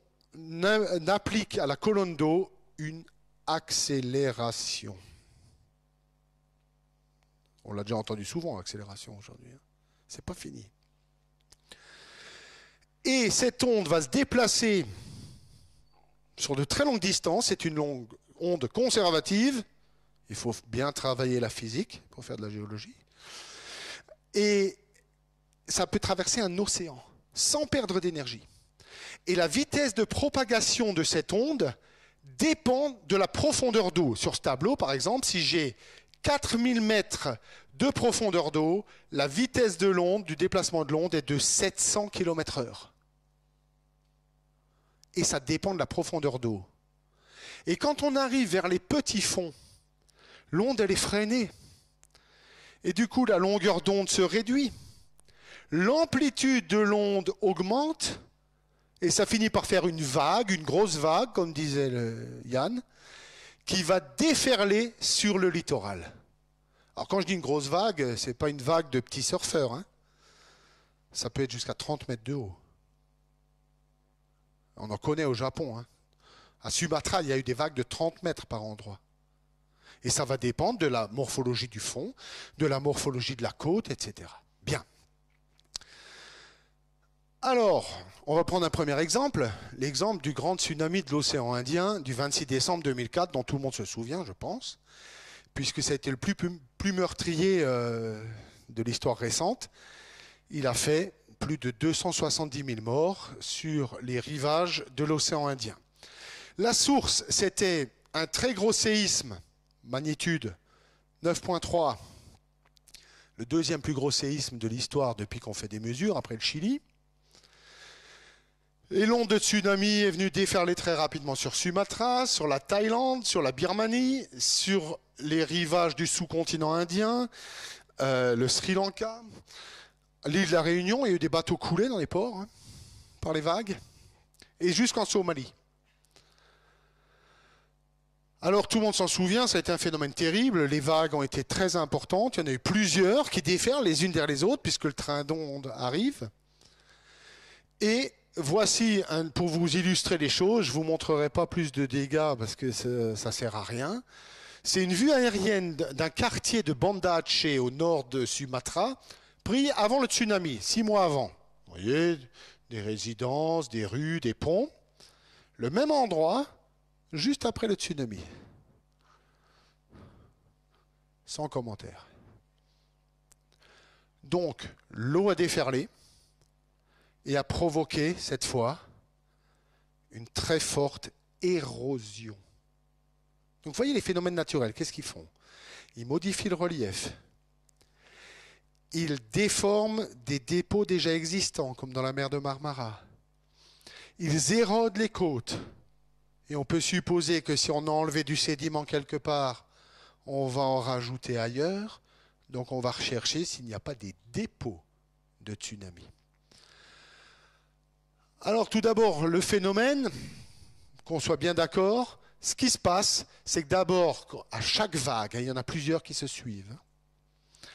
applique à la colonne d'eau une accélération. On l'a déjà entendu souvent, accélération aujourd'hui. Hein. C'est pas fini. Et cette onde va se déplacer sur de très longues distances. C'est une longue onde conservative. Il faut bien travailler la physique pour faire de la géologie. Et ça peut traverser un océan sans perdre d'énergie et la vitesse de propagation de cette onde dépend de la profondeur d'eau. Sur ce tableau, par exemple, si j'ai 4000 mètres de profondeur d'eau, la vitesse de l'onde, du déplacement de l'onde est de 700 km heure. Et ça dépend de la profondeur d'eau. Et quand on arrive vers les petits fonds, l'onde, elle est freinée. Et du coup, la longueur d'onde se réduit. L'amplitude de l'onde augmente et ça finit par faire une vague, une grosse vague, comme disait Yann, qui va déferler sur le littoral. Alors quand je dis une grosse vague, ce n'est pas une vague de petits surfeurs. Hein. Ça peut être jusqu'à 30 mètres de haut. On en connaît au Japon. Hein. À Sumatra, il y a eu des vagues de 30 mètres par endroit. Et ça va dépendre de la morphologie du fond, de la morphologie de la côte, etc. Bien. Alors, on va prendre un premier exemple, l'exemple du grand tsunami de l'océan Indien du 26 décembre 2004, dont tout le monde se souvient, je pense, puisque ça a été le plus, meurtrier euh, de l'histoire récente. Il a fait plus de 270 000 morts sur les rivages de l'océan Indien. La source, c'était un très gros séisme, magnitude 9.3, le deuxième plus gros séisme de l'histoire depuis qu'on fait des mesures, après le Chili. Et l'onde de tsunami est venue déferler très rapidement sur Sumatra, sur la Thaïlande, sur la Birmanie, sur les rivages du sous-continent indien, euh, le Sri Lanka, l'île de la Réunion. Il y a eu des bateaux coulés dans les ports hein, par les vagues, et jusqu'en Somalie. Alors tout le monde s'en souvient, ça a été un phénomène terrible. Les vagues ont été très importantes. Il y en a eu plusieurs qui déferlent les unes derrière les autres puisque le train d'onde arrive. Et Voici, pour vous illustrer les choses, je vous montrerai pas plus de dégâts parce que ça sert à rien. C'est une vue aérienne d'un quartier de Banda Aceh au nord de Sumatra, pris avant le tsunami, six mois avant. Vous voyez, des résidences, des rues, des ponts. Le même endroit, juste après le tsunami. Sans commentaire. Donc, l'eau a déferlé et a provoqué, cette fois, une très forte érosion. Donc vous voyez les phénomènes naturels, qu'est-ce qu'ils font Ils modifient le relief. Ils déforment des dépôts déjà existants, comme dans la mer de Marmara. Ils érodent les côtes. Et on peut supposer que si on a enlevé du sédiment quelque part, on va en rajouter ailleurs. Donc on va rechercher s'il n'y a pas des dépôts de tsunami. Alors tout d'abord, le phénomène, qu'on soit bien d'accord, ce qui se passe, c'est que d'abord, à chaque vague, hein, il y en a plusieurs qui se suivent, hein,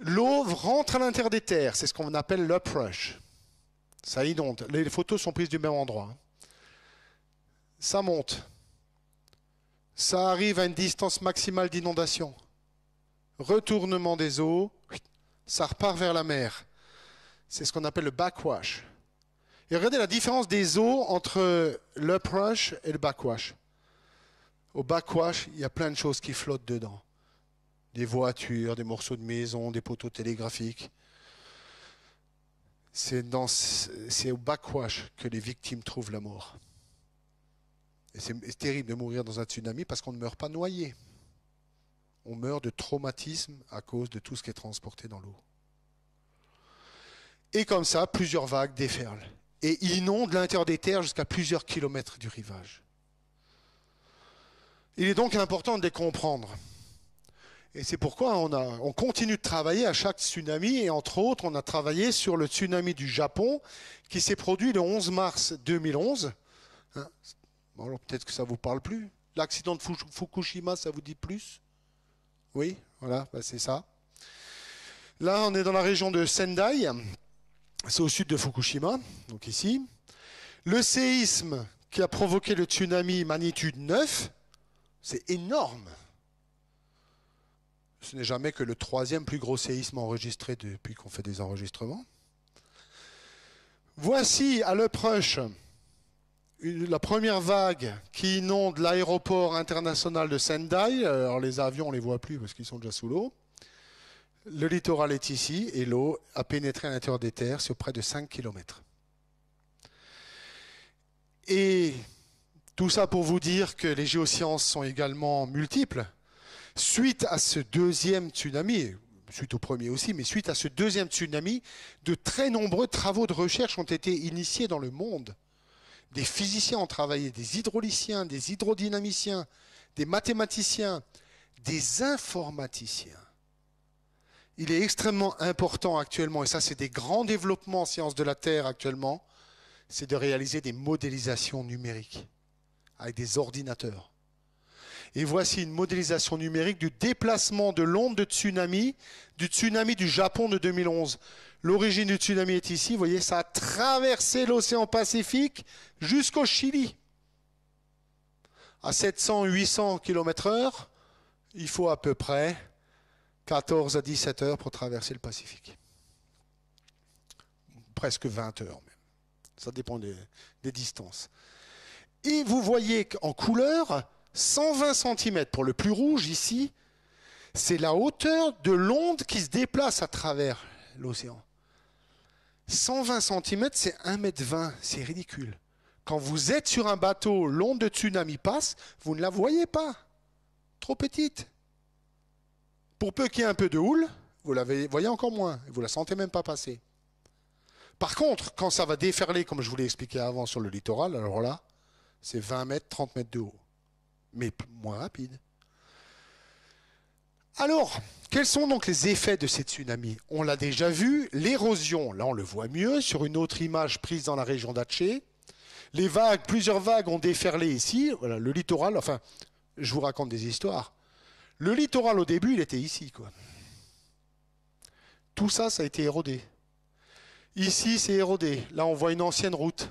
l'eau rentre à l'intérieur des terres, c'est ce qu'on appelle l'uprush. Ça inonde. Les photos sont prises du même endroit. Hein. Ça monte. Ça arrive à une distance maximale d'inondation. Retournement des eaux, ça repart vers la mer. C'est ce qu'on appelle le backwash. Et regardez la différence des eaux entre le et le backwash. Au backwash, il y a plein de choses qui flottent dedans. Des voitures, des morceaux de maison, des poteaux télégraphiques. C'est au backwash que les victimes trouvent la mort. Et c'est terrible de mourir dans un tsunami parce qu'on ne meurt pas noyé. On meurt de traumatisme à cause de tout ce qui est transporté dans l'eau. Et comme ça, plusieurs vagues déferlent et inonde l'intérieur des terres jusqu'à plusieurs kilomètres du rivage. Il est donc important de les comprendre. Et c'est pourquoi on, a, on, continue de travailler à chaque tsunami, et entre autres, on a travaillé sur le tsunami du Japon qui s'est produit le 11 mars 2011. Hein? alors peut-être que ça vous parle plus. L'accident de Fukushima, ça vous dit plus Oui, voilà, bah, c'est ça. Là, on est dans la région de Sendai c'est au sud de Fukushima, donc ici. Le séisme qui a provoqué le tsunami magnitude 9, c'est énorme. Ce n'est jamais que le troisième plus gros séisme enregistré depuis qu'on fait des enregistrements. Voici à Le la première vague qui inonde l'aéroport international de Sendai. Euh, alors les avions, on ne les voit plus parce qu'ils sont déjà sous l'eau. Le littoral est ici et l'eau a pénétré à l'intérieur des terres sur près de 5 km. Et tout ça pour vous dire que les géosciences sont également multiples. Suite à ce deuxième tsunami, suite au premier aussi, mais suite à ce deuxième tsunami, de très nombreux travaux de recherche ont été initiés dans le monde. Des physiciens ont travaillé, des hydrauliciens, des hydrodynamiciens, des mathématiciens, des informaticiens il est extrêmement important actuellement, et ça c'est des grands développements en sciences de la Terre actuellement, c'est de réaliser des modélisations numériques avec des ordinateurs. Et voici une modélisation numérique du déplacement de l'onde de tsunami, du tsunami du Japon de 2011. L'origine du tsunami est ici, vous voyez, ça a traversé l'océan Pacifique jusqu'au Chili. À 700-800 km/h, il faut à peu près 14 à 17 heures pour traverser le Pacifique. Presque 20 heures même. Ça dépend des, distances. Et vous voyez qu'en couleur, 120 cm pour le plus rouge ici, c'est la hauteur de l'onde qui se déplace à travers l'océan. 120 cm, c'est 1,20 m, c'est ridicule. Quand vous êtes sur un bateau, l'onde de tsunami passe, vous ne la voyez pas. Trop petite. Pour peu qu'il y ait un peu de houle, vous la voyez encore moins, vous la sentez même pas passer. Par contre, quand ça va déferler, comme je vous l'ai expliqué avant sur le littoral, alors là, c'est 20 mètres, 30 mètres de haut, mais moins rapide. Alors, quels sont donc les effets de ces tsunamis On l'a déjà vu, l'érosion, là on le voit mieux sur une autre image prise dans la région d'Aché. Les vagues, plusieurs vagues ont déferlé ici, voilà, le littoral, enfin, je vous raconte des histoires. Le littoral, au début, il était ici. Quoi. Tout ça, ça a été érodé. Ici, c'est érodé. Là, on voit une ancienne route.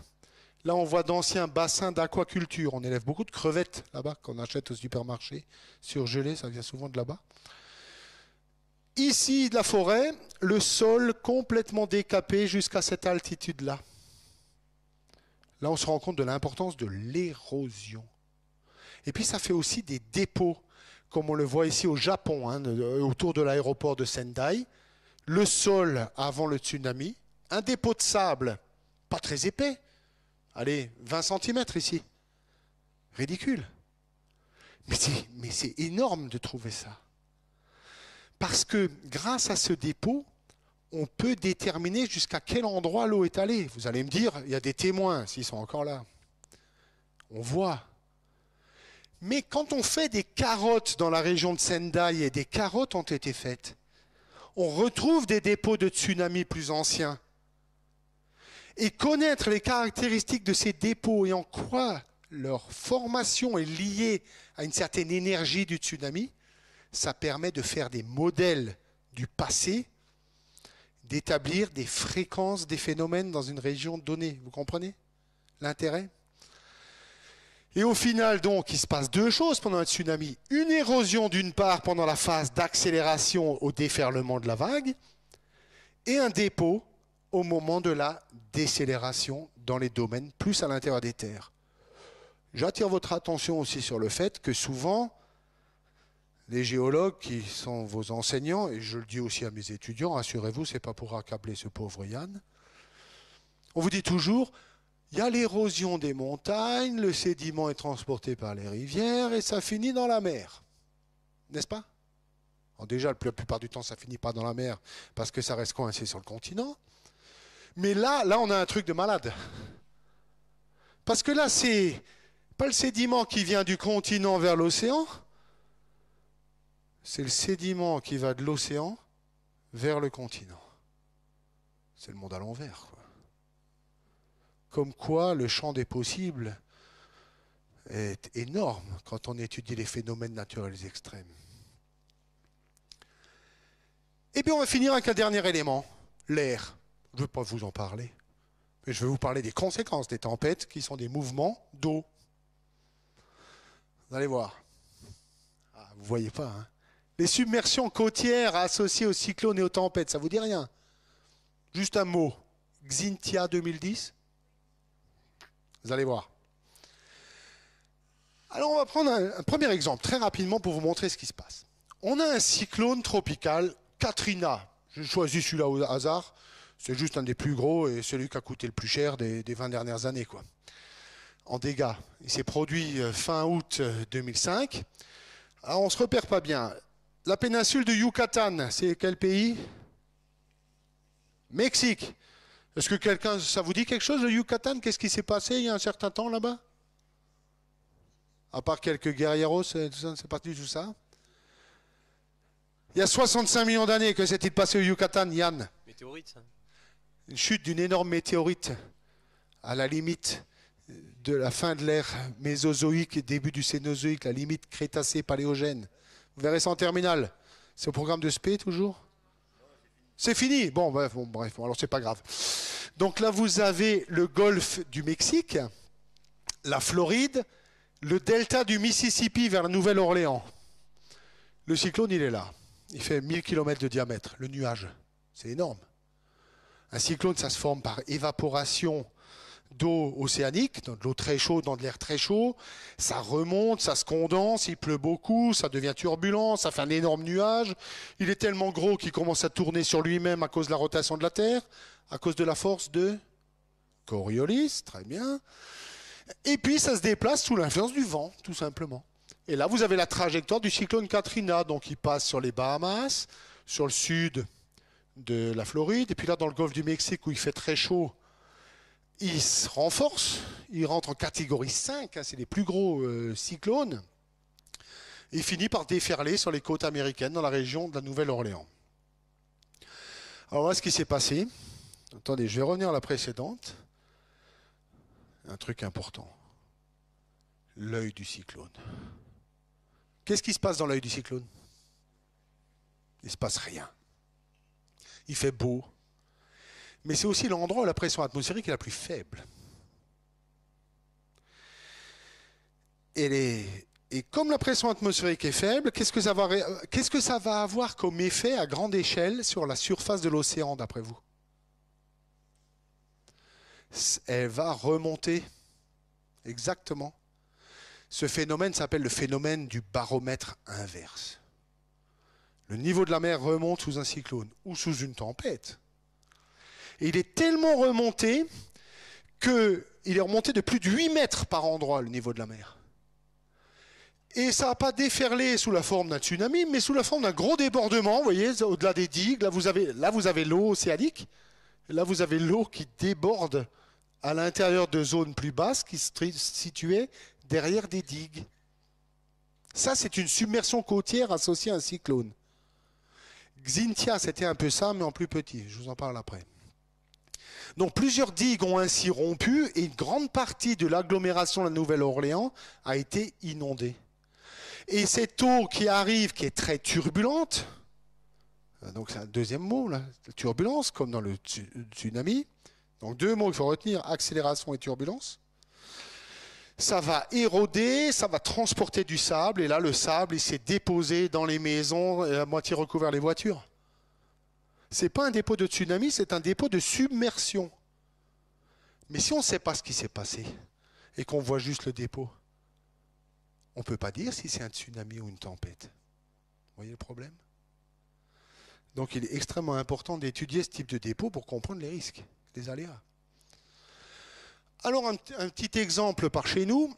Là, on voit d'anciens bassins d'aquaculture. On élève beaucoup de crevettes là-bas qu'on achète au supermarché. Surgelées, ça vient souvent de là-bas. Ici, de la forêt, le sol complètement décapé jusqu'à cette altitude-là. Là, on se rend compte de l'importance de l'érosion. Et puis, ça fait aussi des dépôts comme on le voit ici au Japon, hein, autour de l'aéroport de Sendai, le sol avant le tsunami, un dépôt de sable, pas très épais, allez, 20 cm ici. Ridicule. Mais c'est énorme de trouver ça. Parce que grâce à ce dépôt, on peut déterminer jusqu'à quel endroit l'eau est allée. Vous allez me dire, il y a des témoins s'ils sont encore là. On voit. Mais quand on fait des carottes dans la région de Sendai, et des carottes ont été faites, on retrouve des dépôts de tsunamis plus anciens. Et connaître les caractéristiques de ces dépôts et en quoi leur formation est liée à une certaine énergie du tsunami, ça permet de faire des modèles du passé, d'établir des fréquences des phénomènes dans une région donnée. Vous comprenez l'intérêt et au final, donc, il se passe deux choses pendant un tsunami. Une érosion, d'une part, pendant la phase d'accélération au déferlement de la vague, et un dépôt au moment de la décélération dans les domaines, plus à l'intérieur des terres. J'attire votre attention aussi sur le fait que souvent, les géologues qui sont vos enseignants, et je le dis aussi à mes étudiants, rassurez-vous, ce n'est pas pour accabler ce pauvre Yann, on vous dit toujours, il y a l'érosion des montagnes, le sédiment est transporté par les rivières et ça finit dans la mer. N'est-ce pas Déjà, la plupart du temps, ça finit pas dans la mer parce que ça reste coincé sur le continent. Mais là, là, on a un truc de malade. Parce que là, c'est pas le sédiment qui vient du continent vers l'océan, c'est le sédiment qui va de l'océan vers le continent. C'est le monde à l'envers comme quoi le champ des possibles est énorme quand on étudie les phénomènes naturels extrêmes. Et eh bien on va finir avec un dernier élément, l'air. Je ne veux pas vous en parler, mais je vais vous parler des conséquences des tempêtes qui sont des mouvements d'eau. Vous allez voir. Ah, vous ne voyez pas. Hein. les submersions côtières associées aux cyclones et aux tempêtes, ça vous dit rien Juste un mot. Xintia 2010 vous allez voir. Alors on va prendre un, premier exemple très rapidement pour vous montrer ce qui se passe. On a un cyclone tropical, Katrina. Je choisis celui-là au hasard. C'est juste un des plus gros et celui qui a coûté le plus cher des, des 20 dernières années. Quoi. En dégâts. Il s'est produit euh, fin août 2005. Euh, Alors on ne se repère pas bien. La péninsule de Yucatan, c'est quel pays Mexique. Est-ce que quelqu'un, ça vous dit quelque chose, le Yucatan Qu'est-ce qui s'est passé il y a un certain temps là-bas À part quelques guerrieros, c'est parti tout ça. Il y a 65 millions d'années, que s'est-il passé au Yucatan, Yann Météorite. Une chute d'une énorme météorite à la limite de la fin de l'ère mésozoïque, début du cénozoïque, la limite crétacé-paléogène. Vous verrez ça en terminale. C'est au programme de SPÉ toujours c'est fini. Bon, bref, bon, bref alors c'est pas grave. Donc là, vous avez le golfe du Mexique, la Floride, le delta du Mississippi vers la Nouvelle-Orléans. Le cyclone, il est là. Il fait 1000 km de diamètre, le nuage. C'est énorme. Un cyclone, ça se forme par évaporation d'eau océanique, de l'eau très chaude dans de l'air très chaud. Ça remonte, ça se condense, il pleut beaucoup, ça devient turbulent, ça fait un énorme nuage. Il est tellement gros qu'il commence à tourner sur lui-même à cause de la rotation de la Terre, à cause de la force de Coriolis, très bien. Et puis ça se déplace sous l'influence du vent, tout simplement. Et là, vous avez la trajectoire du cyclone Katrina, donc il passe sur les Bahamas, sur le sud de la Floride, et puis là, dans le golfe du Mexique, où il fait très chaud, il se renforce, il rentre en catégorie 5, hein, c'est les plus gros euh, cyclones, et finit par déferler sur les côtes américaines dans la région de la Nouvelle-Orléans. Alors voilà ce qui s'est passé. Attendez, je vais revenir à la précédente. Un truc important. L'œil du cyclone. Qu'est-ce qui se passe dans l'œil du cyclone Il ne se passe rien. Il fait beau, mais c'est aussi l'endroit où la pression atmosphérique est la plus faible. Et, comme la pression atmosphérique est faible, qu'est-ce que, qu'est-ce que ça va avoir comme effet à grande échelle sur la surface de l'océan, d'après vous Elle va remonter. Exactement. Ce phénomène s'appelle le phénomène du baromètre inverse. Le niveau de la mer remonte sous un cyclone ou sous une tempête il est tellement remonté qu'il est remonté de plus de 8 mètres par endroit le niveau de la mer. Et ça n'a pas déferlé sous la forme d'un tsunami, mais sous la forme d'un gros débordement, vous voyez, au-delà des digues. Là, vous avez, là, vous avez l'eau océanique. Là, vous avez l'eau qui déborde à l'intérieur de zones plus basses qui se situaient derrière des digues. Ça, c'est une submersion côtière associée à un cyclone. Xintia, c'était un peu ça, mais en plus petit. Je vous en parle après. Donc plusieurs digues ont ainsi rompu et une grande partie de l'agglomération de la Nouvelle-Orléans a été inondée. Et cette eau qui arrive, qui est très turbulente, euh, donc c'est un deuxième mot, là, turbulence, comme dans le tsunami, donc deux mots qu'il faut retenir, accélération et turbulence, ça va éroder, ça va transporter du sable, et là le sable il s'est déposé dans les maisons, et à moitié recouvert les voitures. Ce n'est pas un dépôt de tsunami, c'est un dépôt de submersion. Mais si on ne sait pas ce qui s'est passé et qu'on voit juste le dépôt, on ne peut pas dire si c'est un tsunami ou une tempête. Vous voyez le problème Donc il est extrêmement important d'étudier ce type de dépôt pour comprendre les risques, les aléas. Alors un, petit exemple par chez nous.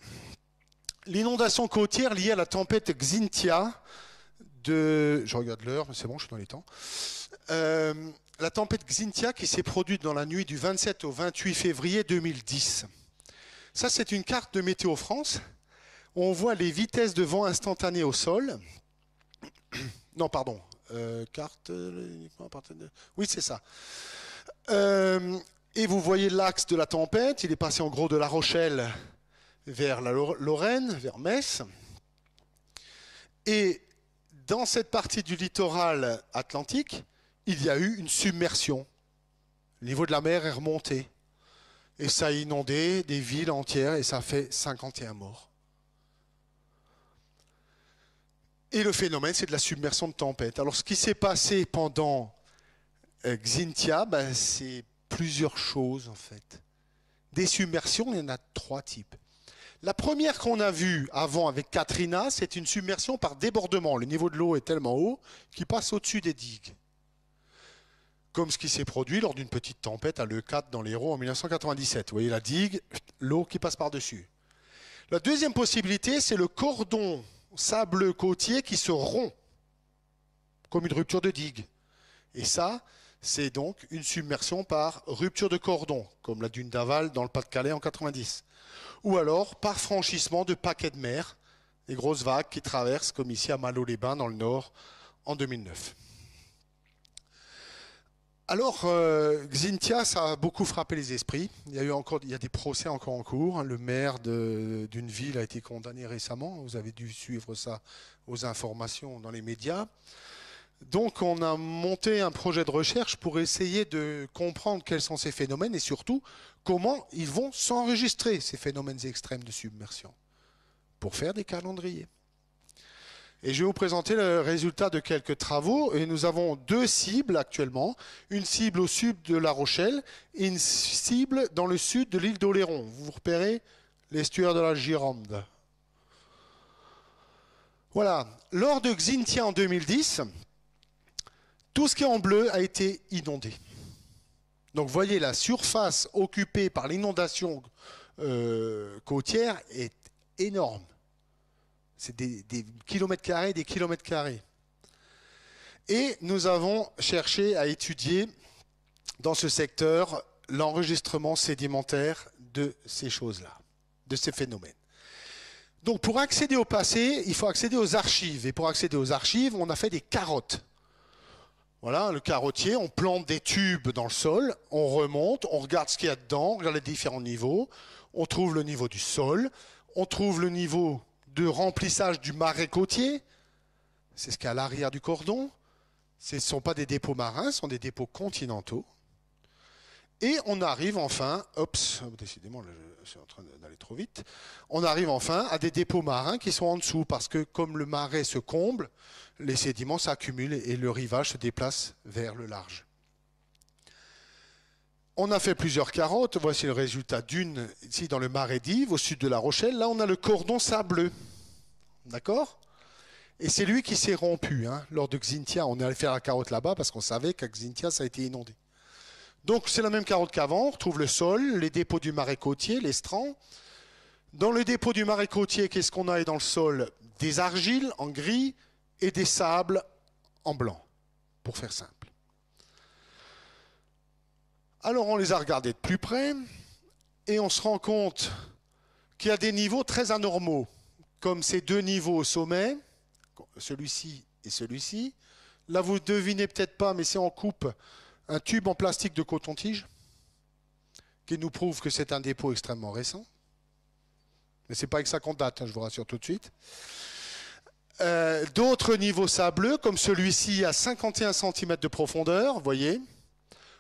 L'inondation côtière liée à la tempête Xintia de... Je regarde l'heure, mais c'est bon, je suis dans les temps. Euh, la tempête Xintia qui s'est produite dans la nuit du 27 au 28 février 2010. Ça, c'est une carte de Météo France on voit les vitesses de vent instantanées au sol. non, pardon. Euh, carte euh, uniquement à de... Oui, c'est ça. et vous voyez l'axe de la tempête. Il est passé en gros de La Rochelle vers la Lorraine, vers Metz. Et dans cette partie du littoral atlantique, il y a eu une submersion. Le niveau de la mer est remonté. Et ça a inondé des villes entières et ça a fait 51 morts. Et le phénomène, c'est de la submersion de tempête. Alors ce qui s'est passé pendant euh, Xintia, ben, c'est plusieurs choses en fait. Des submersions, il y en a trois types. La première qu'on a vue avant avec Katrina, c'est une submersion par débordement. Le niveau de l'eau est tellement haut qu'il passe au-dessus des digues comme ce qui s'est produit lors d'une petite tempête à Le 4 dans l'Hérault en 1997. Vous voyez la digue, l'eau qui passe par-dessus. La deuxième possibilité, c'est le cordon sableux côtier qui se rompt, comme une rupture de digue. Et ça, c'est donc une submersion par rupture de cordon, comme la dune d'Aval dans le Pas-de-Calais en 90. Ou alors par franchissement de paquets de mer, des grosses vagues qui traversent, comme ici à Malo-les-Bains dans le Nord en 2009. Alors, euh, Xintia, ça a beaucoup frappé les esprits. Il y a eu encore, il y a des procès encore en cours. Le maire d'une ville a été condamné récemment. Vous avez dû suivre ça aux informations dans les médias. Donc, on a monté un projet de recherche pour essayer de comprendre quels sont ces phénomènes et surtout comment ils vont s'enregistrer ces phénomènes extrêmes de submersion pour faire des calendriers. Et je vais vous présenter le résultat de quelques travaux. Et nous avons deux cibles actuellement. Une cible au sud de La Rochelle et une cible dans le sud de l'île d'Oléron. Vous repérez l'estuaire de la Gironde. Voilà. Lors de Xintia en 2010, tout ce qui est en bleu a été inondé. Donc voyez, la surface occupée par l'inondation euh, côtière est énorme. C'est des, kilomètres carrés, des kilomètres carrés. Et nous avons cherché à étudier dans ce secteur l'enregistrement sédimentaire de ces choses-là, de ces phénomènes. Donc pour accéder au passé, il faut accéder aux archives. Et pour accéder aux archives, on a fait des carottes. Voilà, le carottier, on plante des tubes dans le sol, on remonte, on regarde ce qu'il y a dedans, on regarde les différents niveaux, on trouve le niveau du sol, on trouve le niveau de remplissage du marais côtier. C'est ce qu'il y a à l'arrière du cordon. Ce ne sont pas des dépôts marins, ce sont des dépôts continentaux. Et on arrive enfin, décidément, je suis en train d'aller trop vite, on arrive enfin à des dépôts marins qui sont en dessous, parce que comme le marais se comble, les sédiments s'accumulent et le rivage se déplace vers le large. On a fait plusieurs carottes. Voici le résultat d'une ici dans le Marais d'Yves, au sud de La Rochelle. Là, on a le cordon sableux. D'accord Et c'est lui qui s'est rompu. Hein, lors de Xintia, on est allé faire la carotte là-bas parce qu'on savait qu'à Xintia, ça a été inondé. Donc, c'est la même carotte qu'avant. On retrouve le sol, les dépôts du marais côtier, strands. Dans le dépôt du marais côtier, qu'est-ce qu'on a dans le sol Des argiles en gris et des sables en blanc, pour faire simple. Alors on les a regardés de plus près et on se rend compte qu'il y a des niveaux très anormaux, comme ces deux niveaux au sommet, celui-ci et celui-ci. Là, vous devinez peut-être pas, mais c'est en coupe un tube en plastique de coton-tige, qui nous prouve que c'est un dépôt extrêmement récent. Mais ce n'est pas avec ça qu'on date, hein, je vous rassure tout de suite. Euh, d'autres niveaux sableux, comme celui-ci à 51 cm de profondeur, voyez,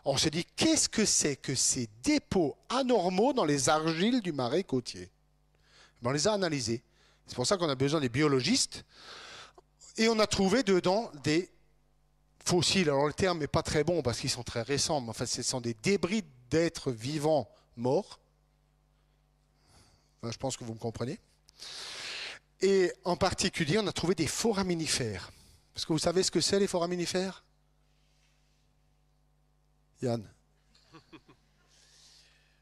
on se dit qu'est-ce que c'est que ces dépôts anormaux dans les argiles du marais côtier ben, On les a analysés. C'est pour ça qu'on a besoin des biologistes. Et on a trouvé dedans des fossiles. Alors le terme n'est pas très bon parce qu'ils sont très récents, mais enfin ce sont des débris d'êtres vivants morts. Ben, je pense que vous me comprenez. Et en particulier, on a trouvé des foraminifères. Parce que vous savez ce que c'est les foraminifères Yann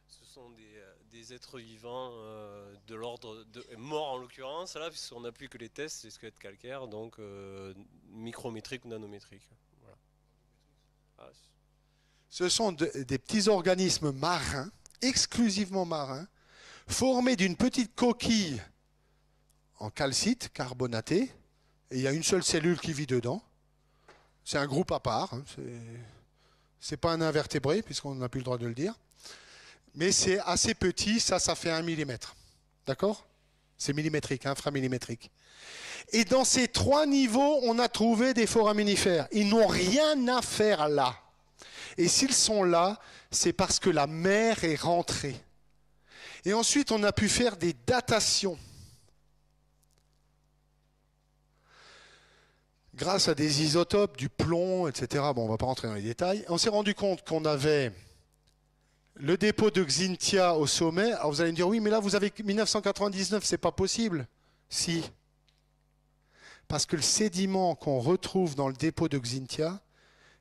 Ce sont des, euh, êtres vivants euh, de l'ordre de mort en l'occurrence, là, puisqu'on n'a plus que les tests, les squelettes calcaires, donc euh, micrométriques ou nanométriques. Ah, Ce sont des petits organismes marins, exclusivement marins, formés d'une petite coquille en calcite carbonatée, et il y a une seule cellule qui vit dedans. C'est un groupe à part. Hein, c'est pas un invertébré, puisqu'on n'a plus le droit de le dire. Mais c'est assez petit, ça, ça fait un millimètre. D'accord C'est millimétrique, inframillimétrique. Et dans ces trois niveaux, on a trouvé des foraminifères. Ils n'ont rien à faire là. Et s'ils sont là, c'est parce que la mer est rentrée. Et ensuite, on a pu faire des datations. grâce à des isotopes, du plomb, etc. Bon, on ne va pas rentrer dans les détails. On s'est rendu compte qu'on avait le dépôt de Xintia au sommet. Alors vous allez me dire, oui, mais là, vous avez 1999, c'est pas possible. Si. Parce que le sédiment qu'on retrouve dans le dépôt de Xintia,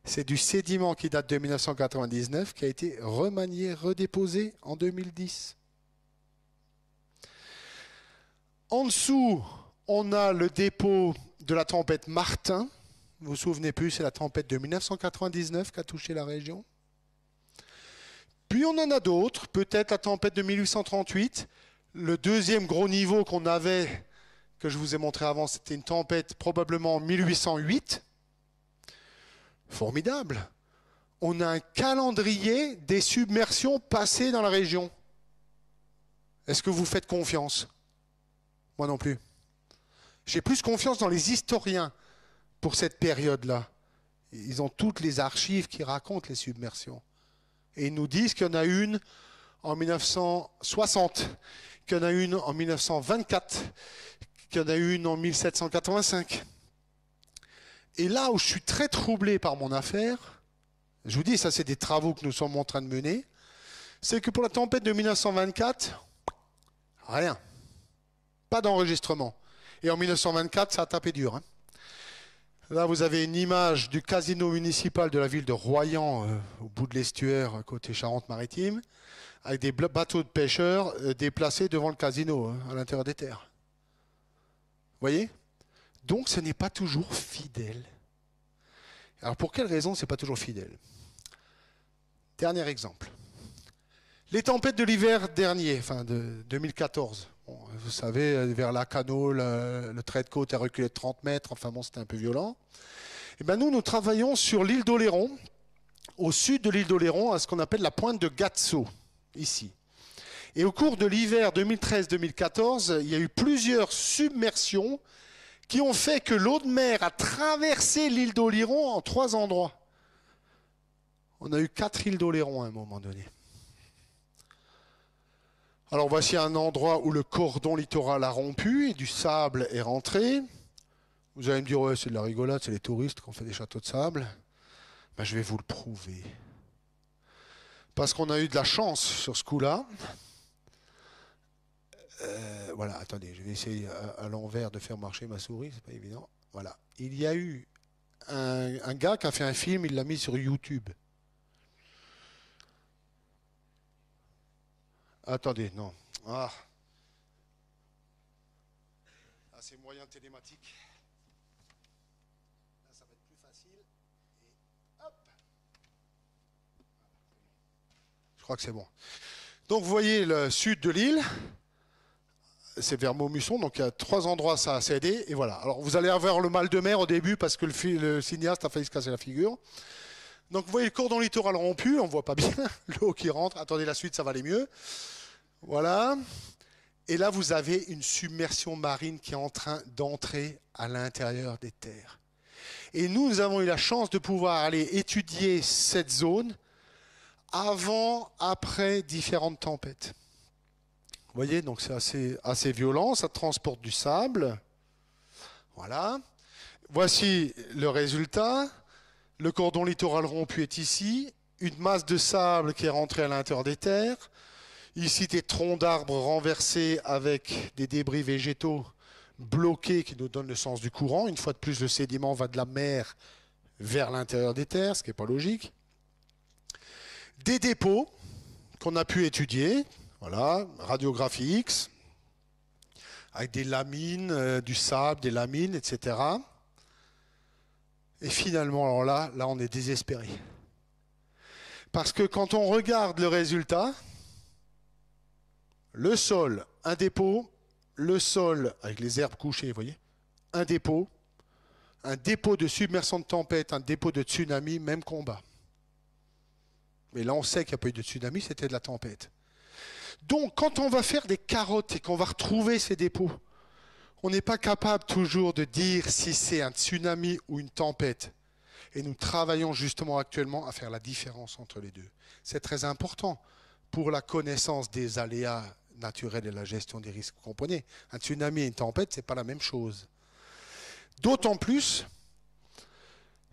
c'est du sédiment qui date de 1999, qui a été remanié, redéposé en 2010. En dessous, on a le dépôt de la tempête Martin. Vous vous souvenez plus, c'est la tempête de 1999 qui a touché la région. Puis on en a d'autres, peut-être la tempête de 1838. Le deuxième gros niveau qu'on avait, que je vous ai montré avant, c'était une tempête probablement en 1808. Formidable. On a un calendrier des submersions passées dans la région. Est-ce que vous faites confiance Moi non plus. J'ai plus confiance dans les historiens pour cette période-là. Ils ont toutes les archives qui racontent les submersions. Et ils nous disent qu'il y en a une en 1960, qu'il y en a une en 1924, qu'il y en a une en 1785. Et là où je suis très troublé par mon affaire, je vous dis, ça c'est des travaux que nous sommes en train de mener, c'est que pour la tempête de 1924, rien. Pas d'enregistrement. Et en 1924, ça a tapé dur. Hein. Là, vous avez une image du casino municipal de la ville de Royan, euh, au bout de l'estuaire, côté Charente-Maritime, avec des bateaux de pêcheurs euh, déplacés devant le casino, hein, à l'intérieur des terres. Vous voyez Donc, ce n'est pas toujours fidèle. Alors, pour quelle raison ce n'est pas toujours fidèle Dernier exemple. Les tempêtes de l'hiver dernier, enfin de 2014, vous savez, euh, vers la Cano, le, trait de côte a reculé de 30 mètres. Enfin bon, c'était un peu violent. Et eh ben nous, nous travaillons sur l'île d'Oléron, au sud de l'île d'Oléron, à ce qu'on appelle la pointe de Gatso, ici. Et au cours de l'hiver 2013-2014, il y a eu plusieurs submersions qui ont fait que l'eau de mer a traversé l'île d'Oléron en trois endroits. On a eu quatre îles d'Oléron à un moment donné. Alors voici un endroit où le cordon littoral a rompu et du sable est rentré. Vous allez me dire, ouais, c'est de la rigolade, c'est les touristes qui ont fait des châteaux de sable. Ben, je vais vous le prouver. Parce qu'on a eu de la chance sur ce coup-là. Euh, voilà, attendez, je vais essayer à, l'envers de faire marcher ma souris, c'est pas évident. Voilà. Il y a eu un gars qui a fait un film, il l'a mis sur YouTube. Attendez, non. Ah. ah, c'est moyen télématique. Là, ça va être plus facile. hop Je crois que c'est bon. Donc, vous voyez le sud de l'île. C'est vers Maumusson, donc il y a trois endroits ça a cédé, et voilà. Alors vous allez avoir le mal de mer au début parce que le, cinéaste a failli se casser la figure. Donc vous voyez le cordon littoral rompu, on voit pas bien l'eau qui rentre. Attendez la suite, ça va aller mieux. Voilà. Et là, vous avez une submersion marine qui est en train d'entrer à l'intérieur des terres. Et nous, nous avons eu la chance de pouvoir aller étudier cette zone avant, après différentes tempêtes. Vous voyez, donc c'est assez, assez violent, ça transporte du sable. Voilà. Voici le résultat. Le cordon littoral rompu est ici, une masse de sable qui est rentrée à l'intérieur des terres, Ici, des troncs d'arbres renversés avec des débris végétaux bloqués qui nous donnent le sens du courant. Une fois de plus, le sédiment va de la mer vers l'intérieur des terres, ce qui n'est pas logique. Des dépôts qu'on a pu étudier, voilà, radiographie X, avec des lamines, euh, du sable, des lamines, etc. Et finalement, alors là, là, on est désespéré. Parce que quand on regarde le résultat, le sol, un dépôt, le sol avec les herbes couchées, vous voyez, un dépôt, un dépôt de submersion de tempête, un dépôt de tsunami, même combat. Mais là, on sait qu'il n'y a pas eu de tsunami, c'était de la tempête. Donc, quand on va faire des carottes et qu'on va retrouver ces dépôts, on n'est pas capable toujours de dire si c'est un tsunami ou une tempête. Et nous travaillons justement actuellement à faire la différence entre les deux. C'est très important pour la connaissance des aléas naturelle et la gestion des risques comprenez. Un tsunami et une tempête, ce n'est pas la même chose. D'autant plus,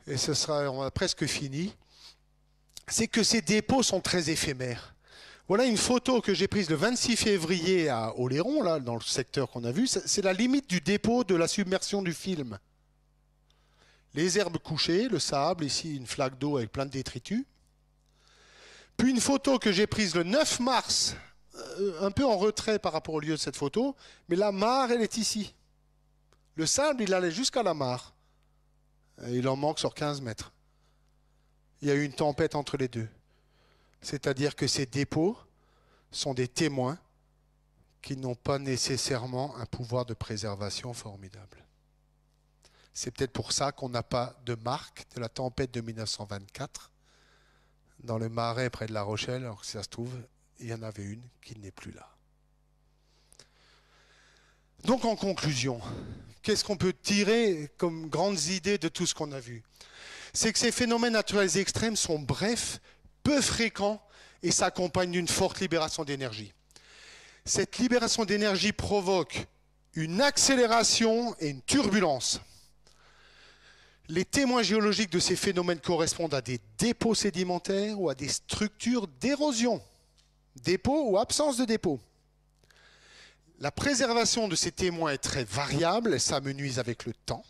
et ce sera on a presque fini, c'est que ces dépôts sont très éphémères. Voilà une photo que j'ai prise le 26 février à Oléron, là, dans le secteur qu'on a vu. C'est la limite du dépôt de la submersion du film. Les herbes couchées, le sable, ici une flaque d'eau avec plein de détritus. Puis une photo que j'ai prise le 9 mars euh, un peu en retrait par rapport au lieu de cette photo, mais la mare, elle est ici. Le sable, il allait jusqu'à la mare. il en manque sur 15 mètres. Il y a eu une tempête entre les deux. C'est-à-dire que ces dépôts sont des témoins qui n'ont pas nécessairement un pouvoir de préservation formidable. C'est peut-être pour ça qu'on n'a pas de marque de la tempête de 1924 dans le marais près de La Rochelle, alors que ça se trouve, il y en avait une qui n'est plus là. Donc en conclusion, qu'est-ce qu'on peut tirer comme grandes idées de tout ce qu'on a vu C'est que ces phénomènes naturels extrêmes sont brefs, peu fréquents et s'accompagnent d'une forte libération d'énergie. Cette libération d'énergie provoque une accélération et une turbulence. Les témoins géologiques de ces phénomènes correspondent à des dépôts sédimentaires ou à des structures d'érosion dépôt ou absence de dépôt. La préservation de ces témoins est très variable, et s'amenuise avec le temps.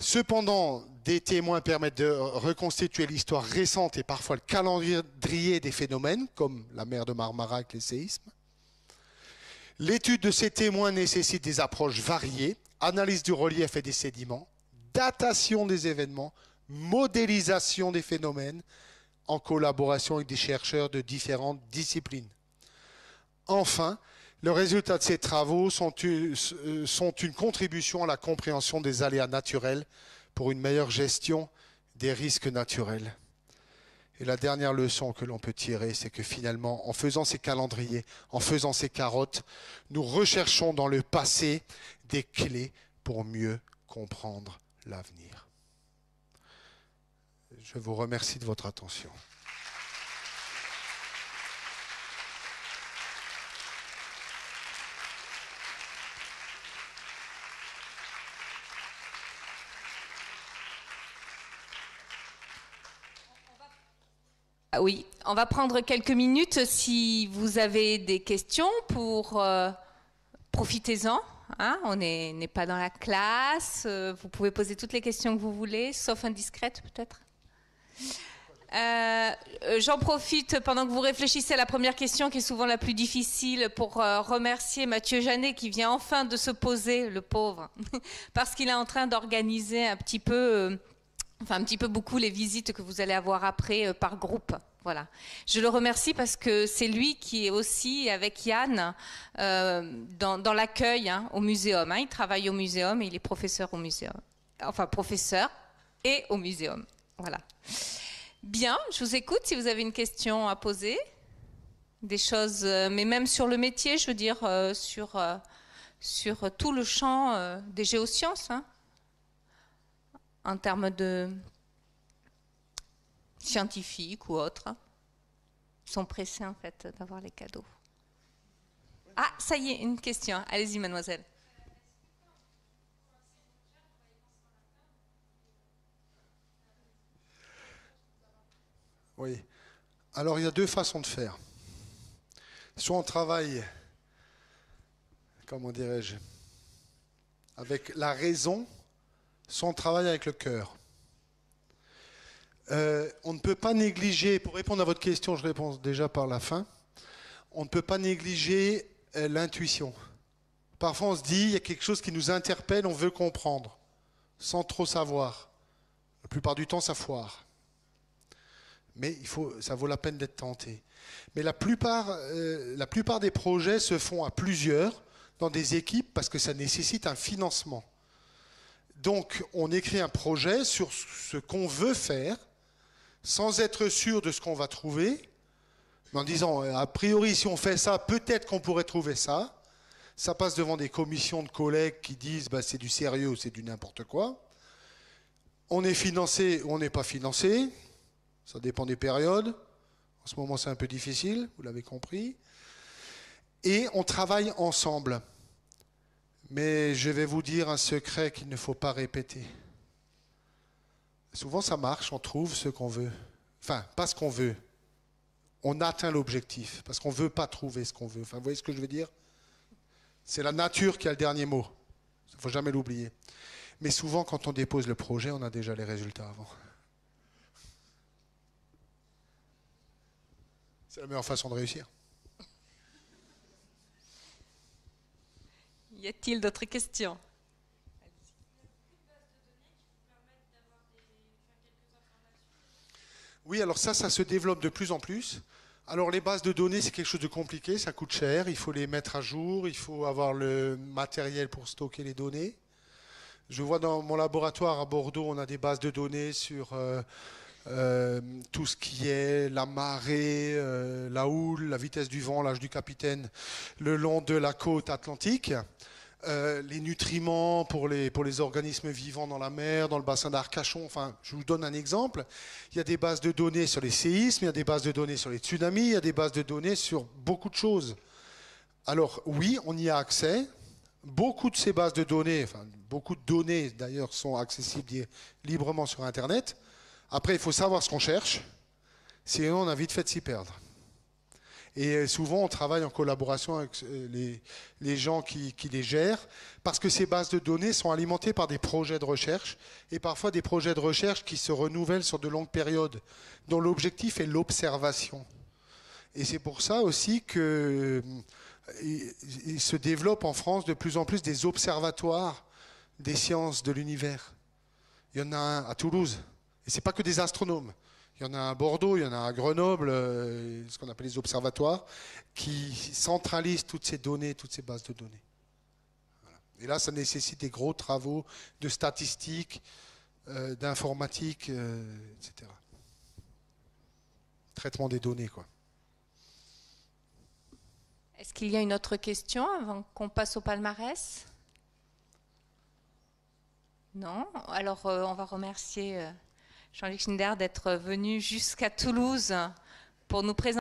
Cependant, des témoins permettent de reconstituer l'histoire récente et parfois le calendrier des phénomènes, comme la mer de Marmara avec les séismes. L'étude de ces témoins nécessite des approches variées, analyse du relief et des sédiments, datation des événements, modélisation des phénomènes, en collaboration avec des chercheurs de différentes disciplines. Enfin, le résultat de ces travaux sont une, euh, sont une, contribution à la compréhension des aléas naturels pour une meilleure gestion des risques naturels. Et la dernière leçon que l'on peut tirer, c'est que finalement, en faisant ces calendriers, en faisant ces carottes, nous recherchons dans le passé des clés pour mieux comprendre l'avenir. Je vous remercie de votre attention. Ah oui, on va prendre quelques minutes si vous avez des questions pour euh, profitez-en. Hein, on n'est pas dans la classe, euh, vous pouvez poser toutes les questions que vous voulez, sauf indiscrètes peut-être. Euh, j'en profite pendant que vous réfléchissez à la première question qui est souvent la plus difficile pour euh, remercier Mathieu Janet qui vient enfin de se poser, le pauvre, parce qu'il est en train d'organiser un petit peu, euh, enfin un petit peu beaucoup les visites que vous allez avoir après par groupe. Voilà. Je le remercie parce que c'est lui qui est aussi avec Yann dans, l'accueil hein, au muséum. Hein. Il travaille au muséum et il est professeur au muséum. Enfin professeur et au muséum. Voilà. Bien, je vous écoute si vous avez une question à poser. Des choses, euh, mais même sur le métier, je veux dire, euh, sur, euh, sur tout le champ des géosciences, hein. en termes de scientifiques ou autres. sont pressés, en fait, d'avoir les cadeaux. Ah, ça y est, une question. Allez-y, mademoiselle. Oui. Alors il y a deux façons de faire. Soit on travaille, comment dirais-je, avec la raison, soit on travaille avec le cœur. Euh, on ne peut pas négliger, pour répondre à votre question, je réponds déjà par la fin, on ne peut pas négliger euh, l'intuition. Parfois on se dit, il y a quelque chose qui nous interpelle, on veut comprendre, sans trop savoir. La plupart du temps, ça foire. Mais il faut, ça vaut la peine d'être tenté. Mais la plupart, euh, la plupart des projets se font à plusieurs, dans des équipes, parce que ça nécessite un financement. Donc on écrit un projet sur ce qu'on veut faire, sans être sûr de ce qu'on va trouver, en disant, euh, a priori, si on fait ça, peut-être qu'on pourrait trouver ça. Ça passe devant des commissions de collègues qui disent, bah, c'est du sérieux c'est du n'importe quoi. On est financé ou on n'est pas financé. Ça dépend des périodes. En ce moment, c'est un peu difficile, vous l'avez compris. Et on travaille ensemble. Mais je vais vous dire un secret qu'il ne faut pas répéter. Souvent, ça marche, on trouve ce qu'on veut. Enfin, pas ce qu'on veut. On atteint l'objectif, parce qu'on ne veut pas trouver ce qu'on veut. Enfin, vous voyez ce que je veux dire C'est la nature qui a le dernier mot. Il ne faut jamais l'oublier. Mais souvent, quand on dépose le projet, on a déjà les résultats avant. C'est la meilleure façon de réussir. Y a-t-il d'autres questions Oui, alors ça, ça se développe de plus en plus. Alors les bases de données, c'est quelque chose de compliqué, ça coûte cher, il faut les mettre à jour, il faut avoir le matériel pour stocker les données. Je vois dans mon laboratoire à Bordeaux, on a des bases de données sur... Euh, euh, tout ce qui est la marée, euh, la houle, la vitesse du vent, l'âge du capitaine, le long de la côte atlantique. Euh, les nutriments pour les, pour les organismes vivants dans la mer, dans le bassin d'Arcachon. Enfin, je vous donne un exemple. Il y a des bases de données sur les séismes, il y a des bases de données sur les tsunamis, il y a des bases de données sur beaucoup de choses. Alors oui, on y a accès. Beaucoup de ces bases de données, enfin beaucoup de données d'ailleurs sont accessibles librement sur Internet. Après, il faut savoir ce qu'on cherche, sinon on a vite fait de s'y perdre. Et euh, souvent, on travaille en collaboration avec euh, les, gens qui, les gèrent, parce que ces bases de données sont alimentées par des projets de recherche, et parfois des projets de recherche qui se renouvellent sur de longues périodes, dont l'objectif est l'observation. Et c'est pour ça aussi que euh, se développe en France de plus en plus des observatoires des sciences de l'univers. Il y en a un à Toulouse, et n'est pas que des astronomes. Il y en a à Bordeaux, il y en a à Grenoble, euh, ce qu'on appelle les observatoires, qui centralisent toutes ces données, toutes ces bases de données. Et là, ça nécessite des gros travaux de statistiques, euh, d'informatique, euh, etc. Traitement des données, quoi. Est-ce qu'il y a une autre question avant qu'on passe au palmarès Non Alors, on va remercier. Jean-Luc Schinder d'être venu jusqu'à Toulouse pour nous présenter.